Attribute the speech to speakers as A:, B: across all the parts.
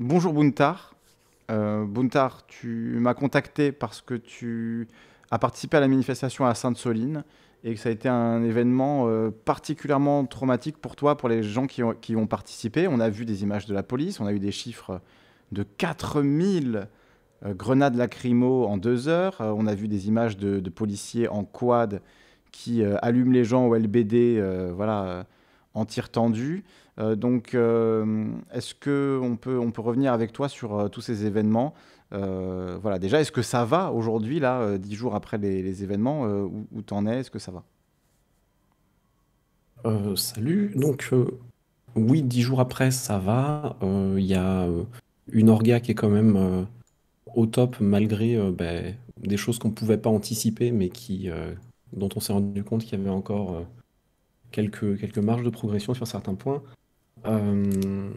A: Bonjour Buntar. Euh, Buntar, tu m'as contacté parce que tu as participé à la manifestation à Sainte-Soline et que ça a été un événement euh, particulièrement traumatique pour toi, pour les gens qui ont, qui ont, participé. On a vu des images de la police, on a eu des chiffres de 4000 euh, grenades lacrymo en deux heures, on a vu des images de, policiers en quad qui allument les gens au LBD voilà, en tir tendu. Euh, donc, euh, est-ce qu'on peut, on peut revenir avec toi sur euh, tous ces événements voilà, déjà, est-ce que ça va aujourd'hui, là, dix jours après les, événements, où, t'en es Est-ce que ça va
B: salut. Donc, oui, dix jours après, ça va. Il y a une orga qui est quand même au top, malgré ben, des choses qu'on ne pouvait pas anticiper, mais qui, dont on s'est rendu compte qu'il y avait encore quelques marges de progression sur certains points. Euh,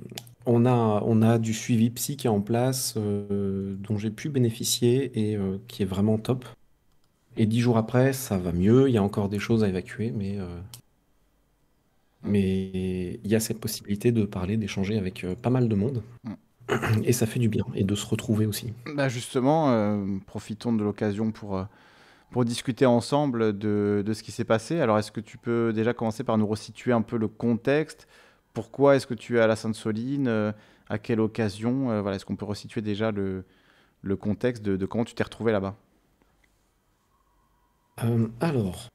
B: on, a, on a du suivi psy qui est en place, euh, dont j'ai pu bénéficier et euh, qui est vraiment top. Et dix jours après, ça va mieux, il y a encore des choses à évacuer, mais mais il y a cette possibilité de parler, d'échanger avec pas mal de monde. Mm. Et ça fait du bien, et de se retrouver aussi.
A: Bah justement, profitons de l'occasion pour pour discuter ensemble de, de ce qui s'est passé. Alors, est-ce que tu peux déjà commencer par nous resituer un peu le contexte, pourquoi est-ce que tu es à la Sainte-Soline euh, À quelle occasion euh, voilà, Est-ce qu'on peut resituer déjà le, contexte de, comment tu t'es retrouvé là-bas
B: euh, Alors,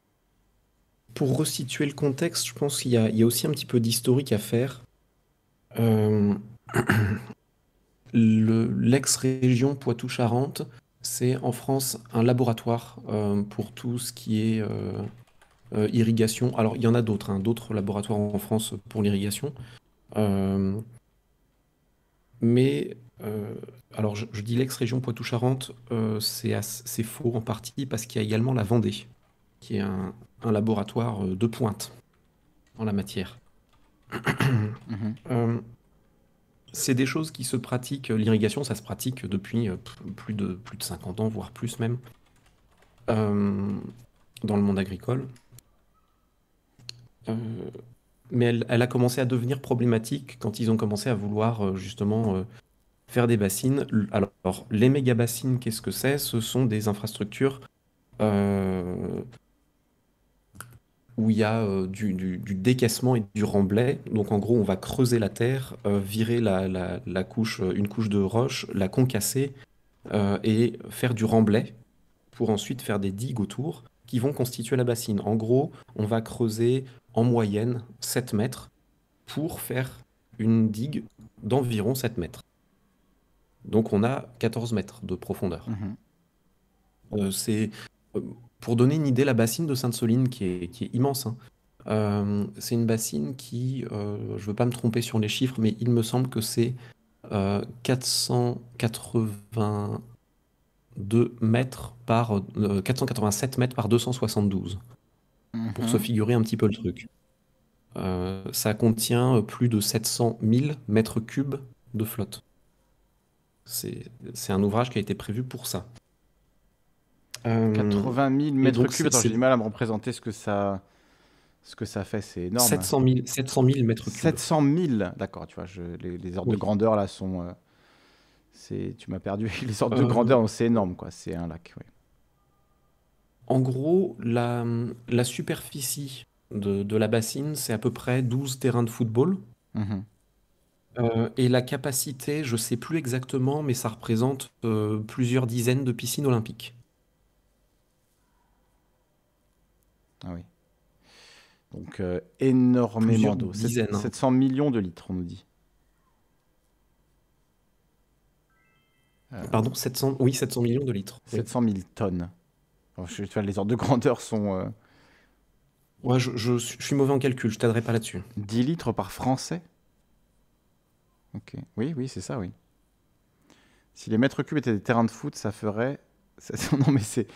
B: pour resituer le contexte, je pense qu'il y, a, aussi un petit peu d'historique à faire. l'ex-région Poitou-Charentes, c'est en France un laboratoire pour tout ce qui est euh, irrigation. Alors, il y en a d'autres, hein, d'autres laboratoires en France pour l'irrigation. Euh, mais, euh, alors, je, dis l'ex-région Poitou-Charentes, c'est faux en partie parce qu'il y a également la Vendée, qui est un, laboratoire de pointe en la matière. Mhm. c'est des choses qui se pratiquent. L'irrigation, ça se pratique depuis plus de, plus de 50 ans, voire plus même dans le monde agricole. Euh, mais elle, a commencé à devenir problématique quand ils ont commencé à vouloir euh, justement euh, faire des bassines. Alors, les méga bassines, qu'est-ce que c'est Ce sont des infrastructures où il y a du, du, décaissement et du remblai. Donc en gros, on va creuser la terre, virer la, la, couche, une couche de roche, la concasser et faire du remblai pour ensuite faire des digues autour qui vont constituer la bassine. En gros, on va creuser en moyenne 7 mètres pour faire une digue d'environ 7 mètres. Donc on a 14 mètres de profondeur. Mhm. Euh, c'est euh, pour donner une idée, la bassine de Sainte-Soline qui est, immense. Hein, euh, c'est une bassine qui, je ne veux pas me tromper sur les chiffres, mais il me semble que c'est 482 mètres par 487 mètres par 272 pour mhm. se figurer un petit peu le truc. Euh, ça contient plus de 700 000 mètres cubes de flotte. C'est un ouvrage qui a été prévu pour ça. 80 euh, 000 mètres cubes, j'ai du mal à me représenter ce que ça, ce
A: que ça fait, c'est énorme. 700 000, 700 000 mètres cubes. 700 000, d'accord, tu vois, je, les, les, ordres de grandeur là sont. Euh, c'est tu m'as perdu, les ordres de grandeur, c'est énorme, quoi, c'est un lac,
B: oui. En gros, la, superficie de, la bassine, c'est à peu près 12 terrains de football. Mhm. Euh, et la capacité, je sais plus exactement, mais ça représente euh, plusieurs dizaines de piscines olympiques. Ah oui.
A: Donc euh, énormément d'eau. 700 hein. millions de litres, on nous dit. Pardon, 700, oui, 700 millions de litres. 700 000 tonnes les ordres de grandeur sont. Euh, je, suis mauvais en calcul, je t'aiderai pas là-dessus. 10 litres par français Ok. Oui, oui, c'est ça, oui. Si les mètres cubes étaient des terrains de foot, ça ferait. non, mais c'est.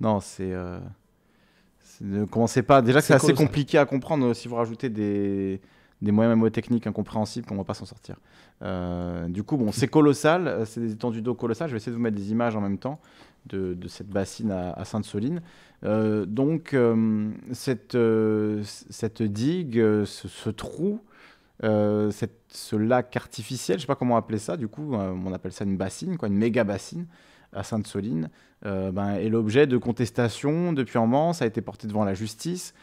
A: Non, c'est. Euh, ne commencez pas. Déjà C'est assez compliqué à comprendre. Euh, si vous rajoutez des, des moyens techniques incompréhensibles qu'on ne va pas s'en sortir. Euh, du coup, bon, c'est colossal, euh, c'est des étendues d'eau colossales. Je vais essayer de vous mettre des images en même temps de, cette bassine à, Sainte-Soline. Euh, donc, cette, cette digue, ce, trou, cette, ce lac artificiel, je ne sais pas comment appeler ça, du coup, on appelle ça une bassine, quoi, une méga bassine à Sainte-Soline, ben, est l'objet de contestation depuis un moment. Ça a été porté devant la justice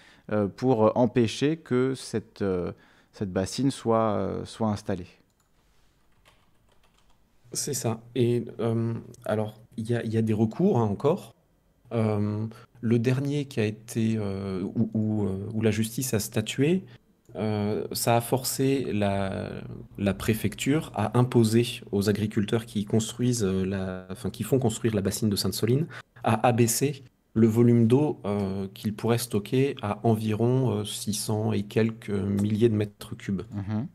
A: pour empêcher que cette cette bassine soit, euh, soit installée.
B: C'est ça. Et euh, alors, il y, a, des recours hein, encore. Euh, le dernier qui a été euh, où, la justice a statué, ça a forcé la, la, préfecture à imposer aux agriculteurs qui construisent la, enfin, qui font construire la bassine de Sainte-Soline à abaisser le volume d'eau euh, qu'il pourrait stocker à environ 600 euh, et quelques milliers de mètres cubes. Mhm.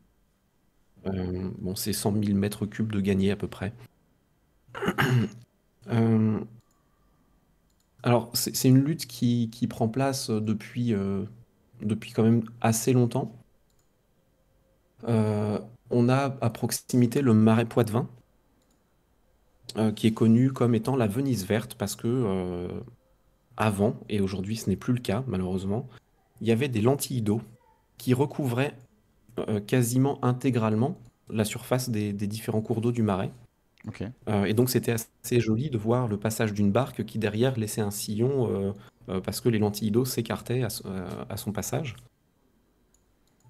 B: Euh, bon, c'est 100 000 mètres cubes de gagné à peu près. alors, c'est une lutte qui, prend place depuis, depuis quand même assez longtemps. on a à proximité le marais Poitevin, euh, qui est connu comme étant la Venise verte parce que avant, et aujourd'hui ce n'est plus le cas malheureusement, il y avait des lentilles d'eau qui recouvraient euh, quasiment intégralement la surface des, différents cours d'eau du marais. Euh, et donc c'était assez joli de voir le passage d'une barque qui derrière laissait un sillon euh, parce que les lentilles d'eau s'écartaient à, son passage.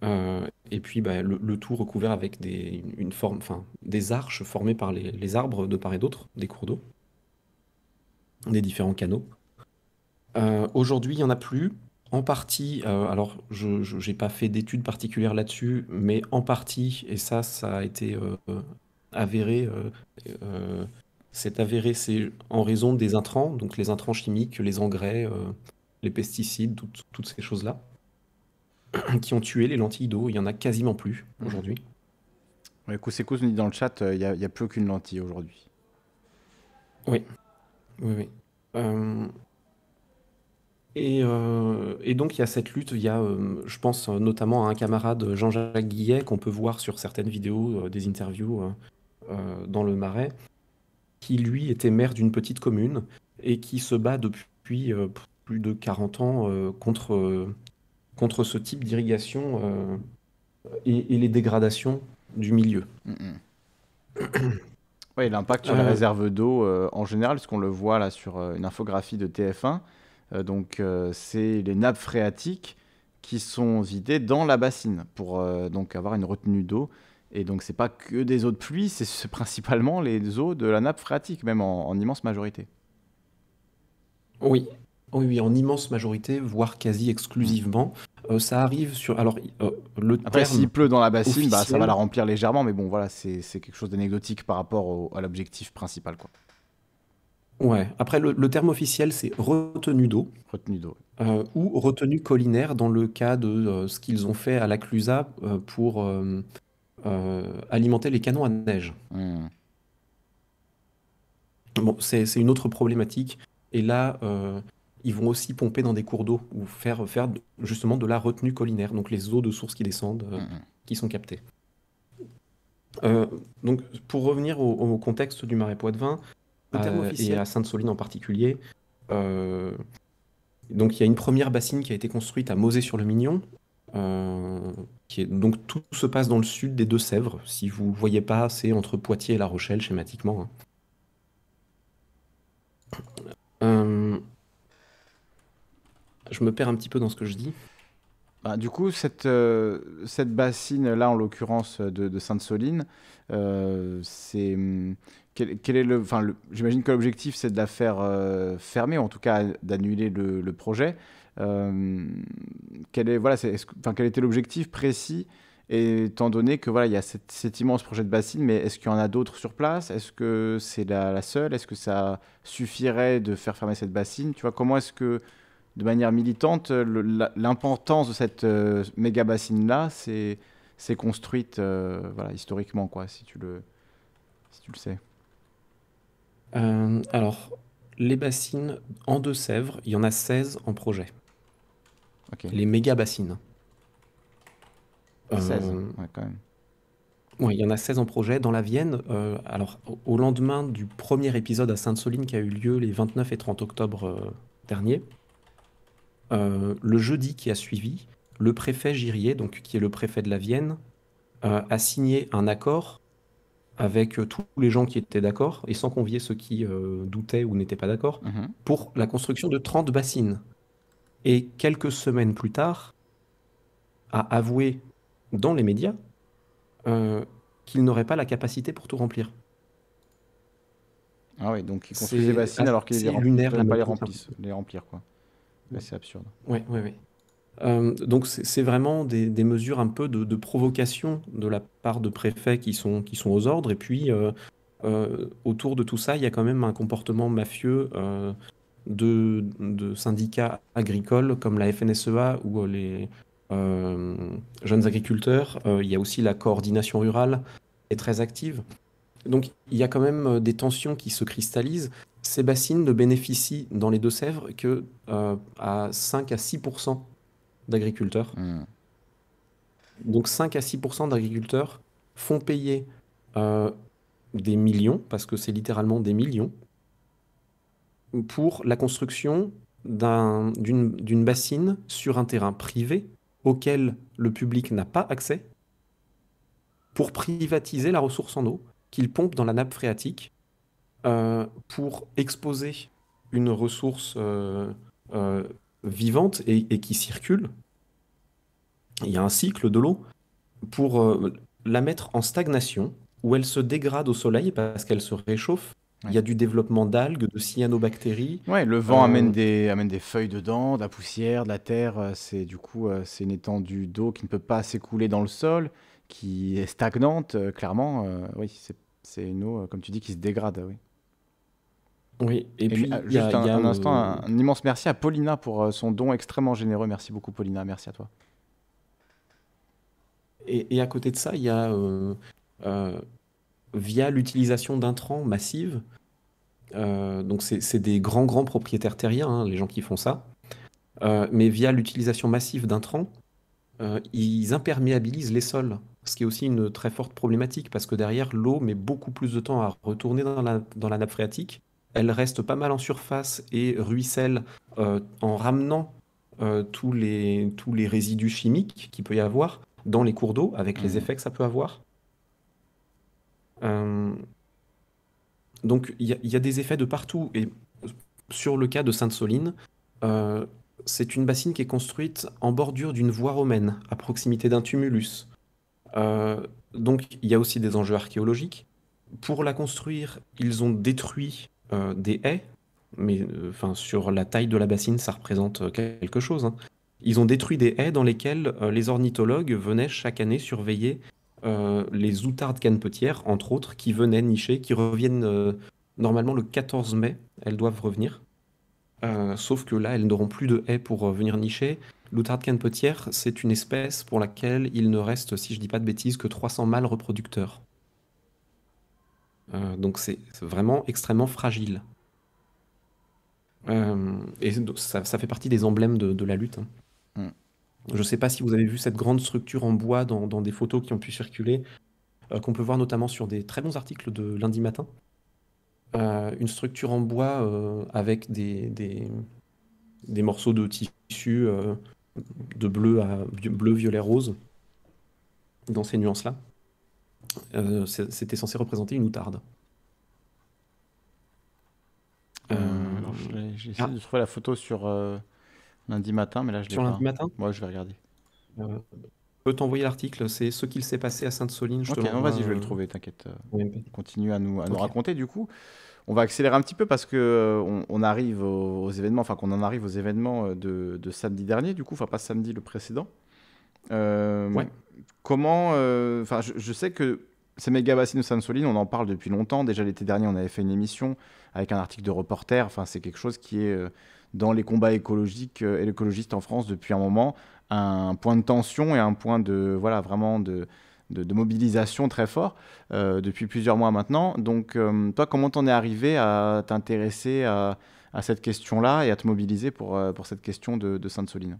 B: et puis bah, le, tout recouvert avec des, une forme, des arches formées par les arbres de part et d'autre des cours d'eau, des différents canaux. Euh, aujourd'hui, il n'y en a plus. En partie, euh, alors je n'ai pas fait d'études particulières là-dessus, mais en partie, et ça, ça a été euh, avéré, c'est avéré, c'est en raison des intrants, donc les intrants chimiques, les engrais, les pesticides, toutes ces choses-là, qui ont tué les lentilles d'eau. Il n'y en a quasiment plus mmh. aujourd'hui. Ouais, Koussekous nous dit
A: dans le chat, il n'y a, a, plus aucune lentille aujourd'hui.
B: Oui, oui, oui. Euh, et, donc il y a cette lutte, il a, euh, je pense euh, notamment à un camarade Jean-Jacques Guillet qu'on peut voir sur certaines vidéos, des interviews dans le Marais, qui lui était maire d'une petite commune et qui se bat depuis plus de 40 ans contre, ce type d'irrigation et, les dégradations du milieu.
A: oui, l'impact sur la réserve d'eau en général, qu'on le voit là sur une infographie de TF1. Euh, donc, euh, c'est les nappes phréatiques qui sont vidées dans la bassine pour euh, donc avoir une retenue d'eau. Et donc, ce n'est pas que des eaux de pluie, c'est principalement les eaux de la nappe phréatique, même en, immense majorité.
B: Oui, oui, en immense majorité, voire quasi exclusivement. ça arrive sur. Alors, le Après, s'il pleut dans la bassine, bah, ça va la
A: remplir légèrement, mais bon, voilà, c'est quelque chose d'anecdotique par rapport à l'objectif principal. quoi.
B: Ouais. Après, le, terme officiel, c'est retenue d'eau. Euh, ou retenue collinaire dans le cas de euh, ce qu'ils ont fait à la Clusa euh, pour alimenter les canons à neige. Hmm. c'est une autre problématique. Et là, ils vont aussi pomper dans des cours d'eau ou faire, faire justement de la retenue collinaire, donc les eaux de source qui descendent, hmm. qui sont captées. donc, pour revenir au, au contexte du marais Poitevin, euh, et à Sainte-Soline en particulier. Euh, donc il y a une première bassine qui a été construite à Mosée-sur-le-Mignon. Euh, donc tout se passe dans le sud des Deux-Sèvres. Si vous ne voyez pas, c'est entre Poitiers et La Rochelle schématiquement. Hein. je me perds un petit peu dans ce que je dis. Ah,
A: du coup, cette, euh, cette bassine-là, en l'occurrence de, Sainte-Soline, euh, c'est. Hum, quel, est le, enfin, j'imagine que l'objectif, c'est de la faire euh, fermer, ou en tout cas d'annuler le, projet. quel, est, voilà, quel était l'objectif précis étant donné que voilà, il y a cet immense projet de bassine, mais est-ce qu'il y en a d'autres sur place Est-ce que c'est la, la, seule Est-ce que ça suffirait de faire fermer cette bassine Tu vois, comment est-ce que de manière militante, l'importance de cette euh, méga bassine-là, c'est construite euh, voilà, historiquement, quoi, si tu le,
B: sais. Euh, alors, les bassines en Deux-Sèvres, il y en a 16 en projet. Les méga bassines. 16, ouais, il y en a 16 en projet. Dans la Vienne, alors au lendemain du premier épisode à Sainte-Soline qui a eu lieu les 29 et 30 octobre dernier, euh, le jeudi qui a suivi, le préfet Girier, donc qui est le préfet de la Vienne, euh, a signé un accord avec euh, tous les gens qui étaient d'accord et sans convier ceux qui doutaient ou n'étaient pas d'accord mhm. pour la construction de 30 bassines. Et quelques semaines plus tard, a avoué dans les médias qu'il n'aurait pas la capacité pour tout remplir.
A: Ah oui, donc il construisait bassines alors qu'il les, pas les hein. Les remplir, quoi c'est absurde.
B: Oui, oui, oui. Euh, donc c'est vraiment des, mesures un peu de, provocation de la part de préfets qui sont, qui sont aux ordres. Et puis, euh, euh, autour de tout ça, il y a quand même un comportement mafieux de, de, syndicats agricoles comme la FNSEA ou les jeunes agriculteurs. il y a aussi la coordination rurale qui est très active. Donc il y a quand même des tensions qui se cristallisent ces bassines ne bénéficient dans les Deux-Sèvres que euh, à 5 à 6 d'agriculteurs. Hmm. Donc 5 à 6 d'agriculteurs font payer euh, des millions, parce que c'est littéralement des millions, pour la construction d'une bassine sur un terrain privé auquel le public n'a pas accès, pour privatiser la ressource en eau qu'ils pompent dans la nappe phréatique euh, pour exposer une ressource euh, euh, vivante et, qui circule, il y a un cycle de l'eau, pour la mettre en stagnation, où elle se dégrade au soleil parce qu'elle se réchauffe. Il y a du développement d'algues, de cyanobactéries. Ouais, le vent amène,
A: des, amène des feuilles dedans, de la poussière, de la terre. C'est du coup c'est une étendue d'eau qui ne peut pas s'écouler dans le sol, qui est stagnante. clairement, oui, c'est une eau, comme tu dis, qui se dégrade. Oui.
B: Oui, et, puis, juste un, instant, un,
A: immense merci à Paulina pour euh, son don extrêmement généreux. Merci beaucoup, Paulina. Merci à toi.
B: Et, à côté de ça, il y a, euh, euh, via l'utilisation d'intrants massive, donc c'est des grands, grands propriétaires terriens, hein, les gens qui font ça, mais via l'utilisation massive d'intrants, ils imperméabilisent les sols ce qui est aussi une très forte problématique parce que derrière l'eau met beaucoup plus de temps à retourner dans la nappe phréatique elle reste pas mal en surface et ruisselle euh, en ramenant euh, tous, les, tous les résidus chimiques qu'il peut y avoir dans les cours d'eau, avec les mhm. effets que ça peut avoir. Euh, donc il y, y, a des effets de partout. Et sur le cas de Sainte-Soline, c'est une bassine qui est construite en bordure d'une voie romaine, à proximité d'un tumulus. donc il y a aussi des enjeux archéologiques. Pour la construire, ils ont détruit euh, des haies, mais euh, sur la taille de la bassine, ça représente euh, quelque chose. Hein. Ils ont détruit des haies dans lesquelles les ornithologues venaient chaque année surveiller les outardes canepetières, entre autres, qui venaient nicher, qui reviennent normalement le 14 mai, elles doivent revenir. sauf que là, elles n'auront plus de haies pour venir nicher. L'outarde canepetière, c'est une espèce pour laquelle il ne reste, si je ne dis pas de bêtises, que 300 mâles reproducteurs. Euh, donc c'est vraiment extrêmement fragile. Euh, et ça, fait partie des emblèmes de, la lutte. Hein. Hmm. Je ne sais pas si vous avez vu cette grande structure en bois dans, des photos qui ont pu circuler, euh, qu'on peut voir notamment sur des très bons articles de lundi matin. une structure en bois avec des, des, des, morceaux de tissu de bleu à bleu, violet, rose dans ces nuances-là. Euh, c'était censé représenter une outarde. Euh... euh
A: j'ai essayé ah. de trouver la photo sur euh, lundi matin, mais là je l'ai pas. Sur lundi matin Moi je vais regarder. je
B: peux t'envoyer l'article, c'est ce qu'il s'est passé à Sainte-Soline. Ok, vas-y, je vais le trouver, t'inquiète.
A: Continue à nous, à nous raconter du coup. On va accélérer un petit peu parce que on, arrive aux, événements, enfin qu'on en arrive aux événements de, de, samedi dernier, du coup, enfin pas samedi le précédent. ouais comment. Euh, enfin, je, sais que ces méga bassines de soline on en parle depuis longtemps. Déjà l'été dernier, on avait fait une émission avec un article de reporter. Enfin, c'est quelque chose qui est euh, dans les combats écologiques euh, et écologistes en France depuis un moment un point de tension et un point de voilà vraiment de, de, mobilisation très fort depuis plusieurs mois maintenant. Donc toi, comment t'en es arrivé à t'intéresser à, cette question-là et à te mobiliser pour, pour cette question de, de Sainte-Soline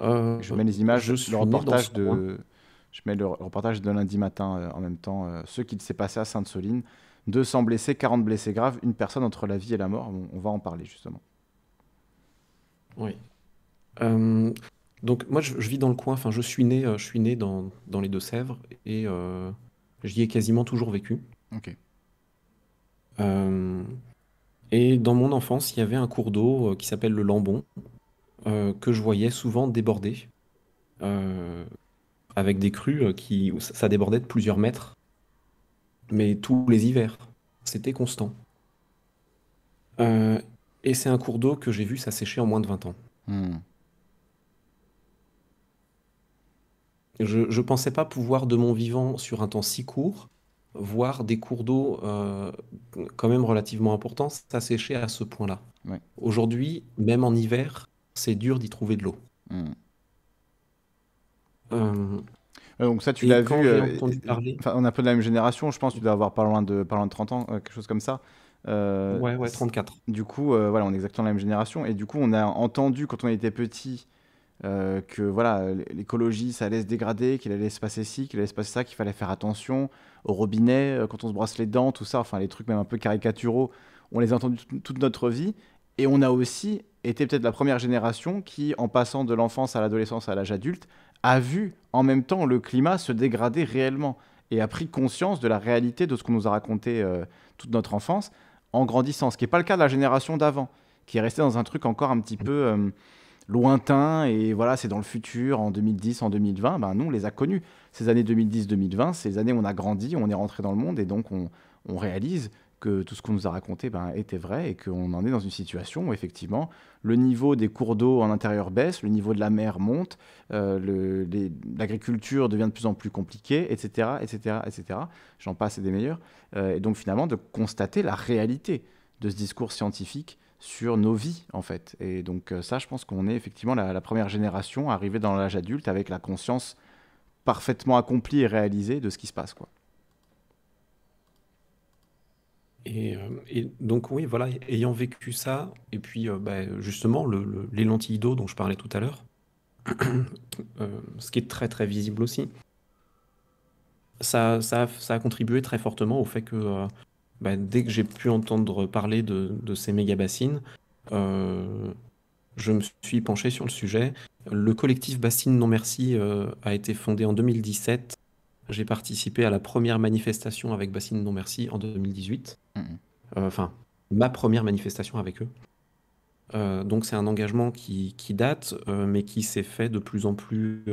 A: euh, je mets les images, je le reportage de. Je mets le reportage de lundi matin euh, en même temps. Euh, ce qui s'est passé à Sainte-Soline. 200 blessés, 40 blessés graves, une personne entre la vie et la mort.
B: On, va en parler justement. Oui. donc moi, je, vis dans le coin. je suis né, je suis né dans, les Deux-Sèvres et j'y ai quasiment toujours vécu. Ok. et dans mon enfance, il y avait un cours d'eau qui s'appelle le Lambon, euh, que je voyais souvent déborder, euh, avec des crues euh, qui ça débordait de plusieurs mètres, mais tous les hivers, c'était constant. et c'est un cours d'eau que j'ai vu s'assécher en moins de 20 ans. Hmm. Je ne pensais pas pouvoir de mon vivant sur un temps si court voir des cours d'eau quand même relativement importants s'assécher à ce point-là. Aujourd'hui, même en hiver, c'est dur d'y trouver de l'eau. Hmm. Euh, donc ça, tu l'as vu. Euh, on est un peu
A: de la même génération, je pense. Tu dois avoir pas loin de, pas de 30 ans, euh, quelque chose comme ça. Euh, ouais, ouais, 34. Du coup, voilà, on est exactement la même génération. Et du coup, on a entendu quand on était petit que voilà, l'écologie, ça allait se dégrader, qu'il allait se passer ci, qu'il allait se passer ça, qu'il fallait faire attention au robinet, quand on se brosse les dents, tout ça. Enfin, les trucs même un peu caricaturaux. On les a entendus toute notre vie. Et on a aussi était peut-être la première génération qui, en passant de l'enfance à l'adolescence à l'âge adulte, a vu en même temps le climat se dégrader réellement et a pris conscience de la réalité de ce qu'on nous a raconté euh, toute notre enfance en grandissant, ce qui n'est pas le cas de la génération d'avant, qui est restée dans un truc encore un petit peu euh, lointain et voilà, c'est dans le futur, en 2010, en 2020, ben nous on les a connus. Ces années 2010-2020, ces années où on a grandi, on est rentré dans le monde et donc on réalise que tout ce qu'on nous a raconté ben, était vrai et qu'on en est dans une situation où effectivement le niveau des cours d'eau en intérieur baisse, le niveau de la mer monte, euh, l'agriculture devient de plus en plus compliquée, etc., etc., etc. J'en passe et des meilleurs. Euh, et donc finalement de constater la réalité de ce discours scientifique sur nos vies en fait. Et donc euh, ça, je pense qu'on est effectivement la, la, première génération arrivée dans l'âge adulte avec la conscience parfaitement accomplie et réalisée de ce qui se passe quoi.
B: Euh, et, donc oui, voilà, ayant vécu ça, et puis euh, bah, justement les lentilles d'eau dont je parlais tout à l'heure, euh, ce qui est très très visible aussi, ça, a contribué très fortement au fait que bah, dès que j'ai pu entendre parler de, de ces méga bassines, je me suis penché sur le sujet. Le collectif Bassines Non Merci a été fondé en 2017 j'ai participé à la première manifestation avec Bassine Non Merci en 2018. Mm-hmm. Euh, enfin, ma première manifestation avec eux. Euh, donc c'est un engagement qui, qui date, euh, mais qui s'est fait de plus en plus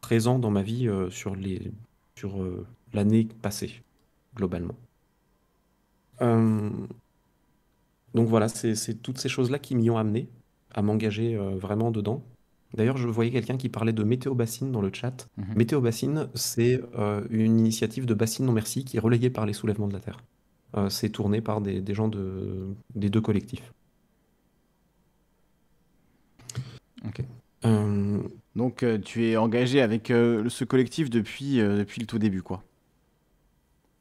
B: présent dans ma vie sur les sur l'année passée globalement. donc voilà, c'est toutes ces choses-là qui m'y ont amené à m'engager vraiment dedans. D'ailleurs, je voyais quelqu'un qui parlait de Météo Bassine dans le chat. Mhm. Météo Bassine, c'est euh, une initiative de Bassine Non Merci qui est relayée par les Soulèvements de la Terre. Euh, c'est tourné par des, gens de, des deux collectifs. Ok. Euh,
A: Donc, tu es engagé avec ce collectif depuis, depuis le tout début, quoi.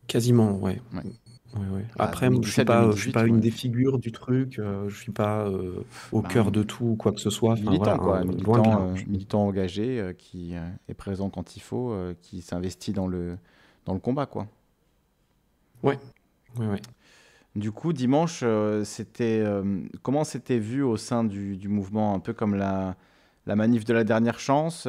B: Quasiment, ouais. Bah, Après, je ne suis pas, une des figures du truc, euh, je ne suis pas euh, au bah, cœur de tout ou quoi que ce soit. Hein, euh, militant,
A: engagé qui est présent quand il faut, qui s'investit dans le, dans le combat. Quoi. Ouais. Du coup, dimanche, c'était comment c'était vu au sein du, mouvement Un peu comme la, la manif de la dernière chance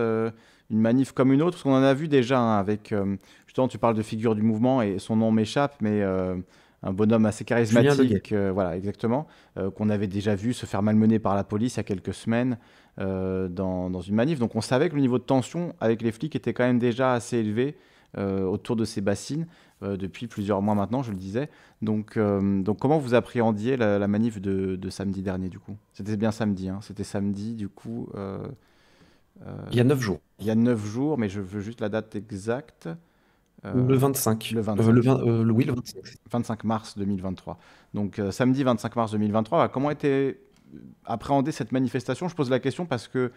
A: une manif comme une autre, parce qu'on en a vu déjà hein, avec, euh, justement, tu parles de figure du mouvement et son nom m'échappe, mais euh, un bonhomme assez charismatique, euh, voilà, exactement, qu'on avait déjà vu se faire malmener par la police il y a quelques semaines dans, une manif. Donc on savait que le niveau de tension avec les flics était quand même déjà assez élevé autour de ces bassines depuis plusieurs mois maintenant, je le disais. Donc, donc comment vous appréhendiez la, manif de, samedi dernier, du coup C'était bien samedi, hein, c'était samedi, du coup. Euh, il y a 9 jours. Il y a 9 jours, mais je veux juste la date exacte. Euh, le 25. Le 25. Euh, oui, le 25. mars 2023. Donc samedi 25 mars 2023. Comment était appréhendée cette manifestation Je pose la question parce que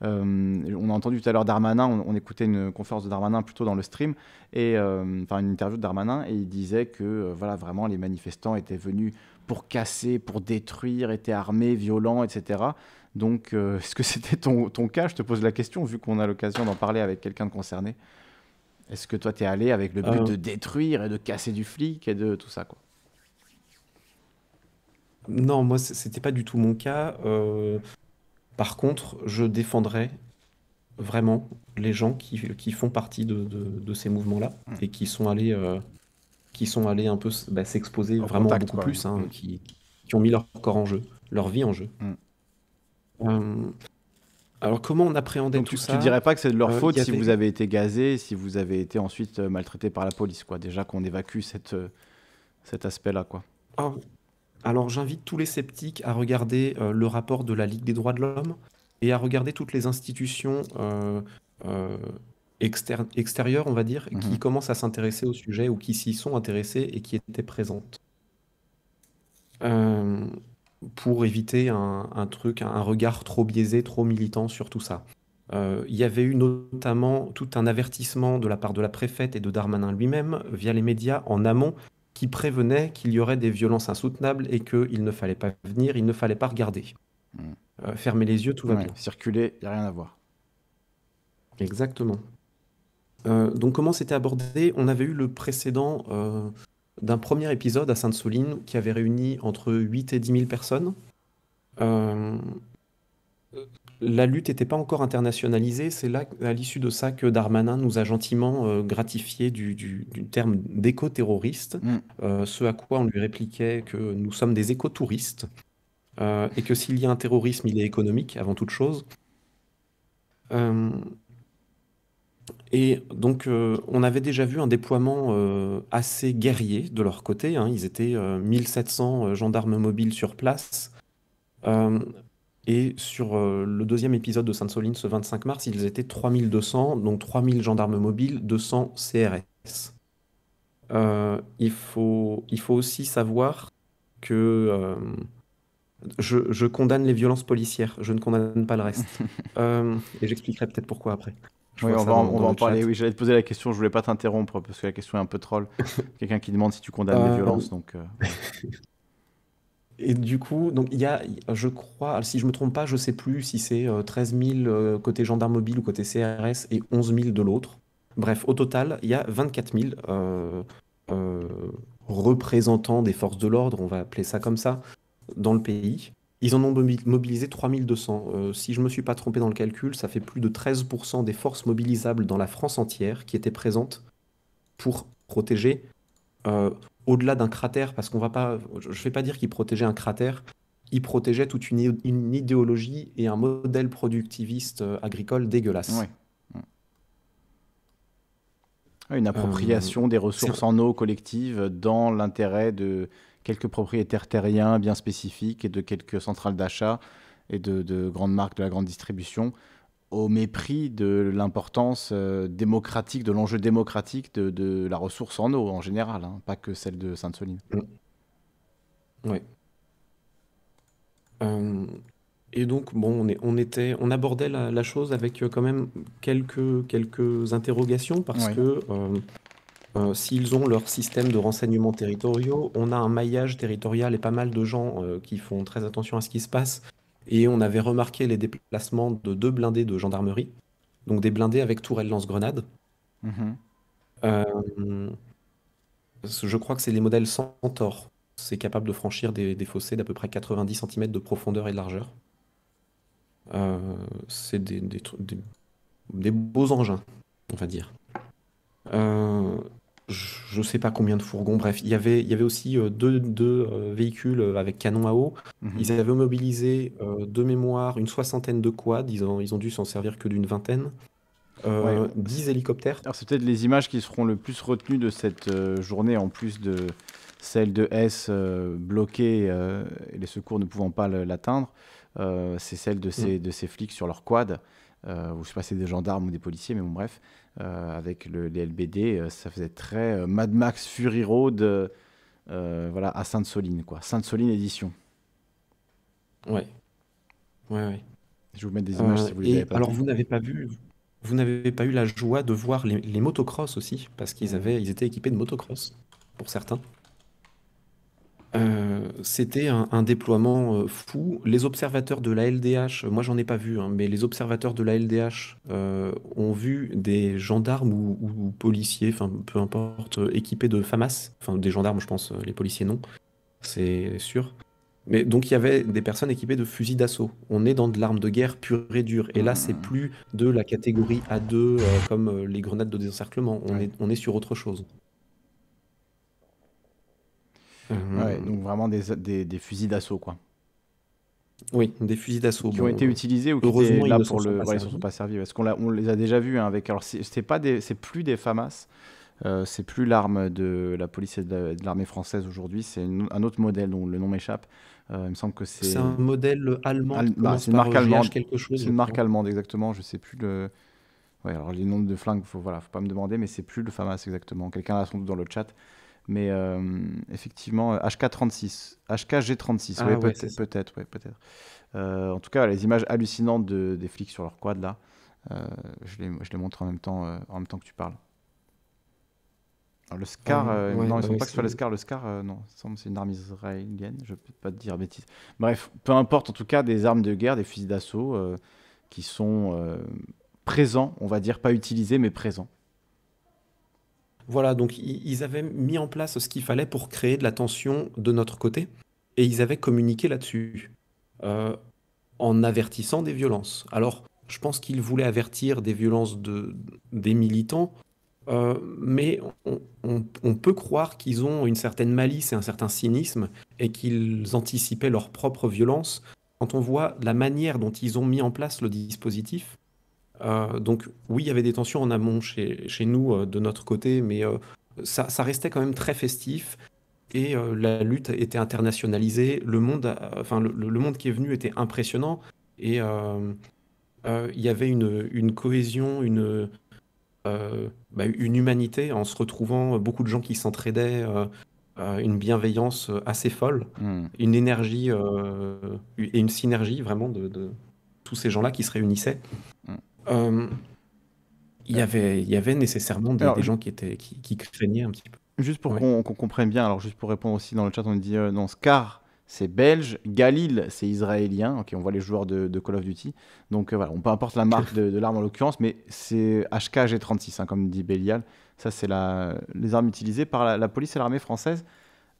A: on a entendu tout à l'heure Darmanin, on, écoutait une conférence de Darmanin plutôt dans le stream, et, enfin une interview de Darmanin, et il disait que voilà, vraiment les manifestants étaient venus pour casser, pour détruire, étaient armés, violents, etc. Donc, euh, est-ce que c'était ton, cas Je te pose la question, vu qu'on a l'occasion d'en parler avec quelqu'un de concerné. Est-ce que toi, t'es allé avec le but euh. de
B: détruire et de casser du flic et de tout ça quoi Non, moi, c'était pas du tout mon cas. Euh, par contre, je défendrais vraiment les gens qui, qui font partie de, ces mouvements-là hmm. et qui sont allés, qui sont allés un peu bah, s'exposer vraiment beaucoup plus, hein, hmm. qui, ont mis leur corps en jeu, leur vie en jeu. Hmm. Euh, alors comment on appréhendait tout ça Tu dirais pas que c'est de leur euh, faute si vous avez
A: été gazé, si vous avez été ensuite euh, maltraité par la police, quoi. Déjà qu'on évacue cette, cet aspect-là, quoi.
B: Ah, alors j'invite tous les sceptiques à regarder le rapport de la Ligue des droits de l'homme et à regarder toutes les institutions externes extérieures, on va dire, mhm. qui commencent à s'intéresser au sujet ou qui s'y sont intéressées et qui étaient présentes pour éviter un, truc, un regard trop biaisé, trop militant sur tout ça. Euh, il y avait eu notamment tout un avertissement de la part de la préfète et de Darmanin lui-même via les médias en amont qui prévenait qu'il y aurait des violences insoutenables et qu'il ne fallait pas venir, il ne fallait pas regarder. Fermez hmm. euh, fermer les yeux, tout va bien. Circuler, il n'y a rien à voir. Exactement. Euh, donc comment c'était abordé On avait eu le précédent d'un premier épisode à Sainte-Soline qui avait réuni entre 8 et 10 000 personnes. Euh, la lutte n'était pas encore internationalisée. C'est là, à l'issue de ça, que Darmanin nous a gentiment euh, gratifié du, terme d'éco-terroriste, mm. euh, ce à quoi on lui répliquait que nous sommes des éco-touristes et que s'il y a un terrorisme, il est économique avant toute chose. Et donc, euh, on avait déjà vu un déploiement euh, assez guerrier de leur côté. Hein. Ils étaient 1700 euh, gendarmes mobiles sur place. et sur le deuxième épisode de Sainte-Soline, ce 25 mars, ils étaient 3200, donc 3000 gendarmes mobiles, 200 CRS. il, faut, il faut aussi savoir que je, condamne les violences policières, je ne condamne pas le reste. et j'expliquerai peut-être pourquoi après oui, on va, en, parler. Oui,
A: j'allais te poser la question, je voulais pas t'interrompre parce que la question est un peu troll. Quelqu'un qui demande si tu condamnes les euh, violences, donc. Euh,
B: et du coup, donc il y a, je crois, si je me trompe pas, je sais plus si c'est 13 euh, 000 côté gendarme mobile ou côté CRS et 11 000 de l'autre. Bref, au total, il y a 24 000 représentants des forces de l'ordre, on va appeler ça comme ça, dans le pays. Ils en ont mobilisé 3200. Euh, si je ne me suis pas trompé dans le calcul, ça fait plus de 13% des forces mobilisables dans la France entière qui étaient présentes pour protéger euh, au-delà d'un cratère, parce qu'on va pas, je ne vais pas dire qu'ils protégeaient un cratère, ils protégeaient toute une, une idéologie et un modèle productiviste euh, agricole dégueulasse. Ouais.
A: Une appropriation des ressources en eau collective dans l'intérêt de, quelques propriétaires terriens bien spécifiques et de quelques centrales d'achat et de, grandes marques de la grande distribution, au mépris de l'importance euh, démocratique, de l'enjeu démocratique de, la ressource en
B: eau en général, hein, pas que celle de Sainte-Soline. Mm. Oui. Euh, et donc, bon, on, est, on, était, on abordait la, chose avec euh, quand même quelques, quelques interrogations parce que euh, s'ils ont leur système de renseignements territoriaux, on a un maillage territorial et pas mal de gens euh, qui font très attention à ce qui se passe. Et on avait remarqué les déplacements de deux blindés de gendarmerie, donc des blindés avec tourelle lance-grenade. Mhm. Euh, je crois que c'est les modèles Centaur. C'est capable de franchir des, fossés d'à peu près 90 cm de profondeur et de largeur. c'est des, des, des beaux engins, on va dire. Euh, je ne sais pas combien de fourgons. Bref, il y avait, y avait aussi euh, deux, euh, véhicules euh, avec canon à eau. Mhm. Ils avaient mobilisé de mémoire une soixantaine de quads. Ils ont, ils ont dû s'en servir que d'une vingtaine. Dix hélicoptères. Alors, c'est peut-être les images qui seront le plus retenues de cette
A: journée, en plus de celle de S bloquées et les secours ne pouvant pas l'atteindre. c'est celle de mm. ces, de ces flics sur leur quad, ou je sais pas, c'est des gendarmes ou des policiers, mais bon, bref. Euh, avec les LBD, euh, ça faisait très euh, Mad Max Fury Road voilà, à Sainte-Soline, quoi. Sainte-Soline édition.
B: Ouais. Ouais, ouais. Je vous mets des images si vous les avez pas Alors, vous n'avez pas vu, vous n'avez pas eu la joie de voir les, les motocross aussi, parce qu'ils avaient, ils étaient équipés de motocross pour certains. Euh, c'était un, déploiement euh, fou. Les observateurs de la LDH, moi j'en ai pas vu, hein, mais les observateurs de la LDH euh, ont vu des gendarmes ou, policiers, enfin peu importe, équipés de FAMAS, enfin des gendarmes je pense, les policiers non, c'est sûr. Mais donc il y avait des personnes équipées de fusils d'assaut. On est dans de l'arme de guerre pure et dure. Et là, c'est mmh. plus de la catégorie A2 comme les grenades de désencerclement. on est sur autre chose. Mhm.
A: donc vraiment des, des, fusils d'assaut, quoi.
B: Oui, des fusils d'assaut. Qui ont été euh, utilisés ou qui étaient là pour le. ils ne sont
A: pas servis. Parce qu'on on les a déjà vus hein, avec. Alors, c'est pas c'est plus des FAMAS. Euh, c'est plus l'arme de la police et de l'armée française aujourd'hui, c'est un autre modèle dont le nom m'échappe. Euh, il me semble que c'est. un modèle allemand. Bah, c'est une marque allemande. c'est une marque allemande exactement. Je sais plus le. alors les noms de flingues, faut voilà, faut pas me demander, mais c'est plus le FAMAS exactement. Quelqu'un l'a sans doute dans le chat. Mais euh, effectivement, HK36, euh, HKG36, ah peut-être, peut-être. peut en tout cas, les images hallucinantes des flics sur leur quad là, euh, je, les, je, les, montre en même temps, en même temps que tu parles. le Scar, ah non, ils ne sont pas que sur le Scar, le Scar, non, c'est une arme israélienne, je ne peux pas te dire bêtise. Bref, peu importe, en tout cas, des armes de guerre, des fusils d'assaut qui sont présents, on va dire, pas utilisés, mais présents.
B: Voilà, donc ils avaient mis en place ce qu'il fallait pour créer de la tension de notre côté, et ils avaient communiqué là-dessus, euh, en avertissant des violences. Alors, je pense qu'ils voulaient avertir des violences des militants, euh, mais on, on, peut croire qu'ils ont une certaine malice et un certain cynisme, et qu'ils anticipaient leur propre violence. Quand on voit la manière dont ils ont mis en place le dispositif, euh, donc oui, il y avait des tensions en amont chez, nous, euh, de notre côté, mais euh, ça, restait quand même très festif. Et la lutte était internationalisée. Le monde, le, monde qui est venu était impressionnant. Et il y avait une, cohésion, bah, une, humanité en se retrouvant. Beaucoup de gens qui s'entraidaient, une bienveillance assez folle, hmm. une énergie et une synergie vraiment de tous ces gens-là qui se réunissaient. Euh, il y avait, il y avait nécessairement des, des gens qui, étaient, qui, craignaient un petit peu.
A: Juste pour qu'on comprenne bien, alors juste pour répondre aussi dans le chat, on dit euh, non, Scar, c'est belge, Galil, c'est israélien. Ok, on voit les joueurs de, Call of Duty. Donc euh, voilà, on peut importe la marque de, l'arme en l'occurrence, mais c'est HKG36, hein, comme dit Bélial. Ça, c'est les armes utilisées par la, police et l'armée française.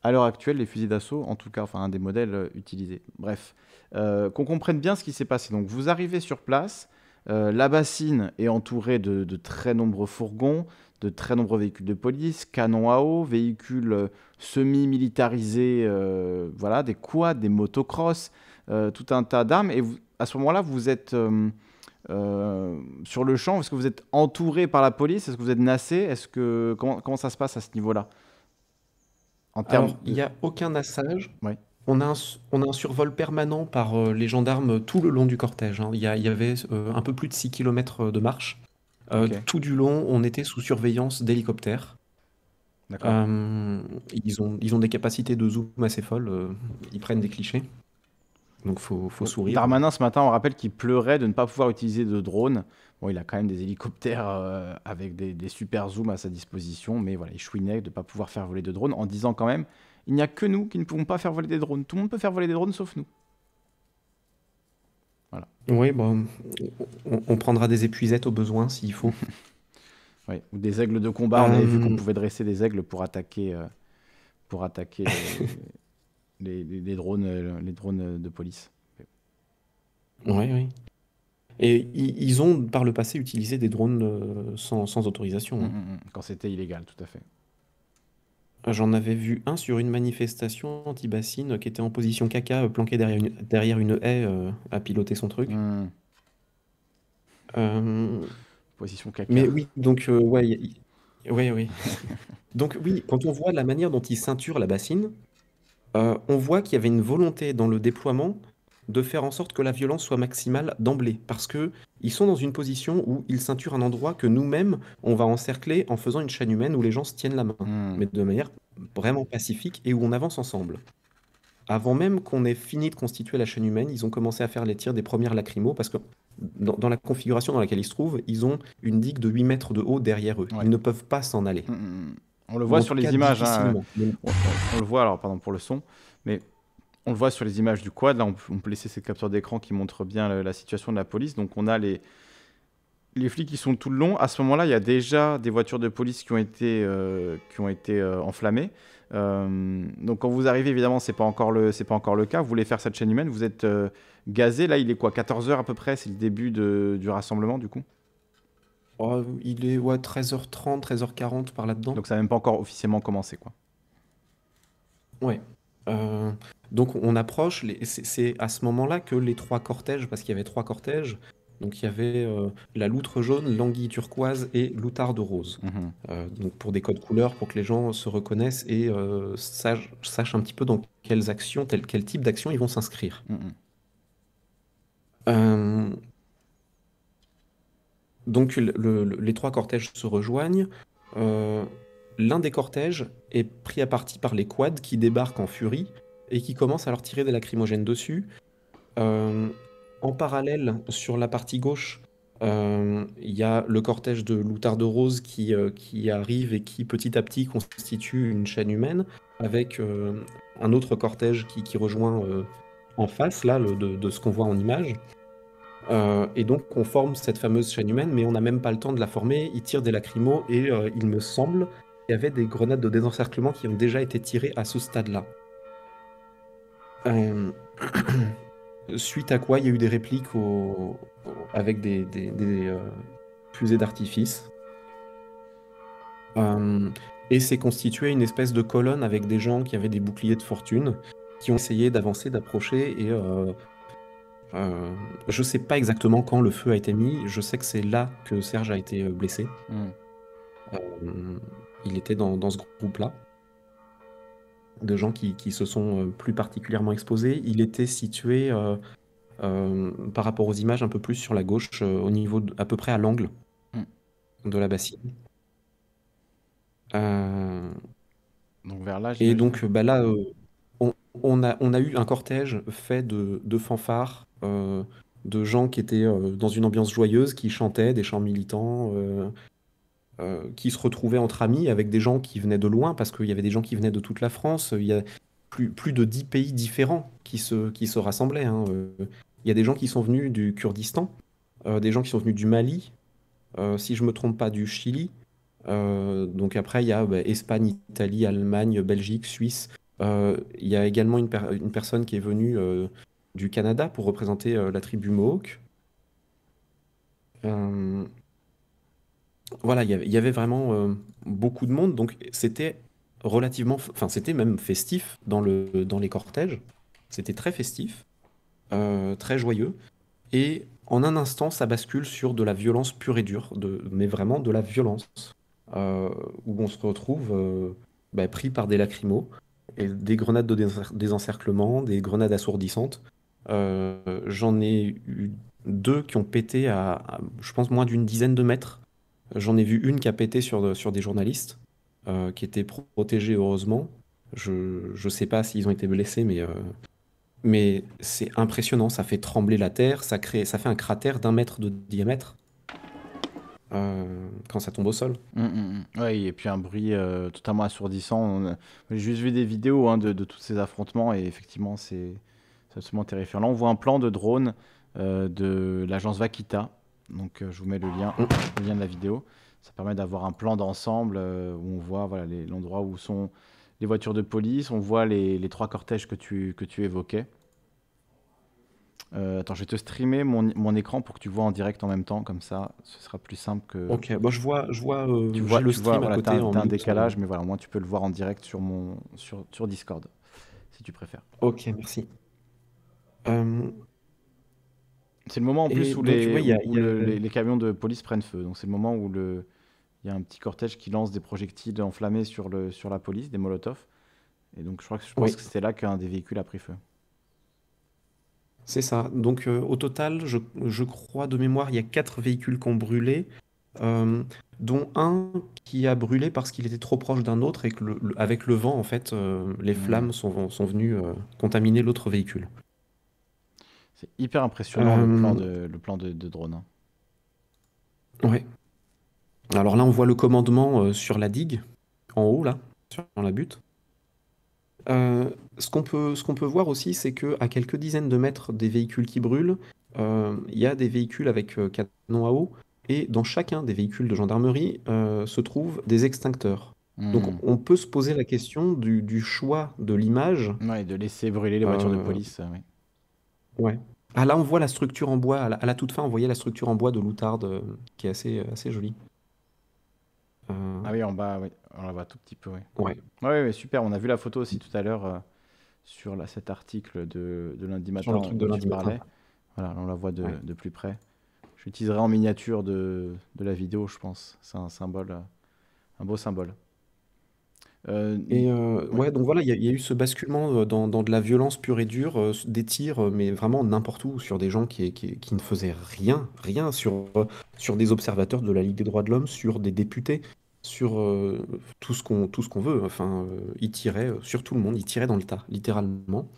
A: À l'heure actuelle, les fusils d'assaut, en tout cas, enfin, un des modèles utilisés. Bref, qu'on comprenne bien ce qui s'est passé. Donc, vous arrivez sur place, euh, la bassine est entourée de, très nombreux fourgons, de très nombreux véhicules de police, canons à eau, véhicules euh, semi-militarisés, euh, voilà, des quads, des motocross, tout un tas d'armes. Et à ce moment-là, vous êtes sur le champ. Est-ce que vous êtes entouré par la police Est-ce que vous êtes nassé Est-ce que comment, ça se passe à ce niveau-là
B: En termes, il n'y a aucun nassage on a, un, survol permanent par euh, les gendarmes tout le long du cortège. Hein. Il y, avait euh, un peu plus de 6 km euh, de marche. Tout du long, on était sous surveillance d'hélicoptères. ils, ont, ils ont des capacités de zoom assez folles. ils prennent des clichés. Donc faut, faut sourire. Darmanin,
A: ce matin, on rappelle qu'il pleurait de ne pas pouvoir utiliser de drone. Bon, il a quand même des hélicoptères avec des, super zooms à sa disposition, mais voilà, il chouinait de ne pas pouvoir faire voler de drone en disant quand même il n'y a que nous qui ne pouvons pas faire voler des drones. Tout le monde peut faire voler des drones sauf nous.
B: Oui, bon, on, prendra des épuisettes au besoin s'il faut.
A: ou des aigles de combat. On avait vu qu'on euh, pouvait dresser des aigles pour attaquer, euh, pour attaquer les, drones, euh, les drones
B: de police. Oui, oui. Et ils ont, par le passé, utilisé des drones sans, autorisation. Hein. Mm, mm, mm. quand c'était illégal, tout à fait. J'en avais vu un sur une manifestation anti-bassine qui était en position caca, euh, planqué derrière une, haie euh, à piloter son truc. Hmm. Euh, position caca. Mais oui, donc, oui. donc, oui, quand on voit la manière dont il ceinture la bassine, on voit qu'il y avait une volonté dans le déploiement de faire en sorte que la violence soit maximale d'emblée, parce que ils sont dans une position où ils ceinturent un endroit que nous-mêmes on va encercler en faisant une chaîne humaine où les gens se tiennent la main, hmm. mais de manière vraiment pacifique et où on avance ensemble. Avant même qu'on ait fini de constituer la chaîne humaine, ils ont commencé à faire les tirs des premières lacrymos parce que dans, la configuration dans laquelle ils se trouvent, ils ont une digue de 8 mètres de haut derrière eux. Ils ne peuvent pas s'en aller. Hmm, hmm, on le voit sur les images. Hein. on,
A: le voit alors, pardon pour le son, mais on le voit sur les images du quad, là on, peut laisser cette capture d'écran qui montre bien la situation de la police. Donc on a les, les flics qui sont tout le long. À ce moment-là, il y a déjà des voitures de police qui ont été, euh, qui ont été euh, enflammées. Euh, donc quand vous arrivez, évidemment, c'est pas encore le, pas encore le cas. Vous voulez faire cette chaîne humaine, vous êtes gazé. Là, il est quoi 14 h à peu près, c'est le début du rassemblement du coup.
B: Oh, il est ouais, 13h30, 13h40 par là-dedans. Donc ça n'a même pas encore officiellement commencé quoi. Ouais. Euh, donc on approche, c'est à ce moment-là que les trois cortèges, parce qu'il y avait trois cortèges, donc il y avait euh, la loutre jaune, l'anguille turquoise et l'outarde rose. Mhm. Euh, donc pour des codes couleurs, pour que les gens se reconnaissent et sachent, un petit peu dans quelles actions, tel, quel type d'action ils vont s'inscrire. Mhm. donc les trois cortèges se rejoignent l'un des cortèges est pris à partie par les quads qui débarquent en furie et qui commencent à leur tirer des lacrymogènes dessus. Euh, en parallèle, sur la partie gauche, il euh, y a le cortège de Loutard de Rose euh, qui, arrive et qui petit à petit constitue une chaîne humaine, avec un autre cortège qui, rejoint en face là, de, ce qu'on voit en image. et donc on forme cette fameuse chaîne humaine, mais on n'a même pas le temps de la former. Il tire des lacrymos et il me semble il y avait des grenades de désencerclement qui ont déjà été tirées à ce stade-là. Euh, suite à quoi, il y a eu des répliques au... avec des, des, euh, fusées d'artifice. Euh, et s'est constituée une espèce de colonne avec des gens qui avaient des boucliers de fortune, qui ont essayé d'avancer, d'approcher et euh, je sais pas exactement quand le feu a été mis. Je sais que c'est là que Serge a été blessé. Hmm il était dans, ce groupe-là, de gens qui, se sont euh, plus particulièrement exposés. Il était situé euh, euh, par rapport aux images un peu plus sur la gauche, au niveau à peu près à l'angle mm. de la bassine. Donc vers là. Et donc bah là, on, a, on, a, eu un cortège fait de, fanfares de gens qui étaient dans une ambiance joyeuse, qui chantaient des chants militants, euh, qui se retrouvaient entre amis avec des gens qui venaient de loin, parce qu'il y avait des gens qui venaient de toute la France. Il y a plus, plus de dix pays différents qui se, qui se rassemblaient. Hein, euh. Il y a des gens qui sont venus du Kurdistan, euh, des gens qui sont venus du Mali, si je me trompe pas, du Chili. donc après, il y a bah, Espagne, Italie, Allemagne, Belgique, Suisse. il y a également une, personne qui est venue du Canada pour représenter la tribu Mohawk voilà, il y avait vraiment euh, beaucoup de monde, donc c'était relativement, enfin c'était même festif dans, le, dans les cortèges, c'était très festif, euh, très joyeux, et en un instant ça bascule sur de la violence pure et dure, mais vraiment de la violence, euh, où on se retrouve bah, pris par des lacrymos, et des grenades de désencerclement, des grenades assourdissantes. J'en ai eu deux qui ont pété à je pense, moins d'une dizaine de mètres J'en ai vu une qui a pété sur, sur des journalistes, euh, qui étaient protégés heureusement. Je ne sais pas s'ils ont été blessés, mais, euh, mais c'est impressionnant. Ça fait trembler la terre, ça, crée, ça fait un cratère d'un mètre de diamètre. Euh, quand ça tombe au sol. Mm, mm, mm. Oui, et puis un bruit totalement assourdissant.
A: J'ai juste vu des vidéos hein, de, de tous ces affrontements et effectivement, c'est absolument terrifiant. Là, on voit un plan de drone de l'agence Vaquita donc euh, je vous mets le lien, mm. le lien de la vidéo. Ça permet d'avoir un plan d'ensemble euh, où on voit voilà, l'endroit où sont les voitures de police, on voit les, trois cortèges que tu, que tu évoquais. Euh, attends, je vais te streamer mon, écran pour que tu vois en direct en même temps, comme ça, ce sera plus simple que. Ok, bon, bah, je
B: vois, je vois. tu vois, le stream à côté en un
A: décalage, mais voilà, au moins tu peux le voir en direct sur mon sur, sur Discord, si tu préfères. Ok, merci. Euh, c'est le moment en plus où, les, les, camions de police prennent feu. Donc c'est le moment où il y a un petit cortège qui lance des projectiles enflammés sur le sur la police, des molotovs. Et donc je crois que je pense que c'est là qu'un des véhicules a pris feu.
B: C'est ça. Donc euh, au total, je, crois de mémoire, il y a quatre véhicules qui ont brûlé, euh, dont un qui a brûlé parce qu'il était trop proche d'un autre et que le, avec le vent, en fait, euh, les mmh. flammes sont, sont venues contaminer l'autre véhicule.
A: C'est hyper impressionnant le plan euh, de, drone.
B: Hein. Ouais. Alors là, on voit le commandement euh, sur la digue, en haut, là, sur la butte. Euh, ce qu'on peut, voir aussi, c'est que à quelques dizaines de mètres des véhicules qui brûlent, il y a des véhicules avec canons à eau, et dans chacun des véhicules de gendarmerie se trouvent des extincteurs. Hmm. Donc on peut se poser la question du, choix de l'image. Ouais, de laisser brûler les voitures de police. Ouais. Ouais. Ah, là, on voit la structure en bois. À la, toute fin, on voyait la structure en bois de l'outarde euh, qui est assez, euh, assez jolie. Euh. Ah
A: oui, en bas, on la voit tout petit peu. Oui. super. On a vu la photo aussi tout à l'heure sur cet article de, de lundi matin. de Voilà, on la voit de, de plus près. je l'utiliserai en miniature de, de, la vidéo, je pense. C'est un symbole, un beau symbole. Euh,
B: et euh, ouais. donc voilà, il y, a eu ce basculement euh, dans, de la violence pure et dure, des tirs, mais vraiment n'importe où, sur des gens qui, qui, ne faisaient rien, rien, sur, sur des observateurs de la Ligue des droits de l'homme, sur des députés, sur tout ce qu'on tout ce qu'on veut. Enfin, ils tiraient sur tout le monde, ils tiraient dans le tas, littéralement.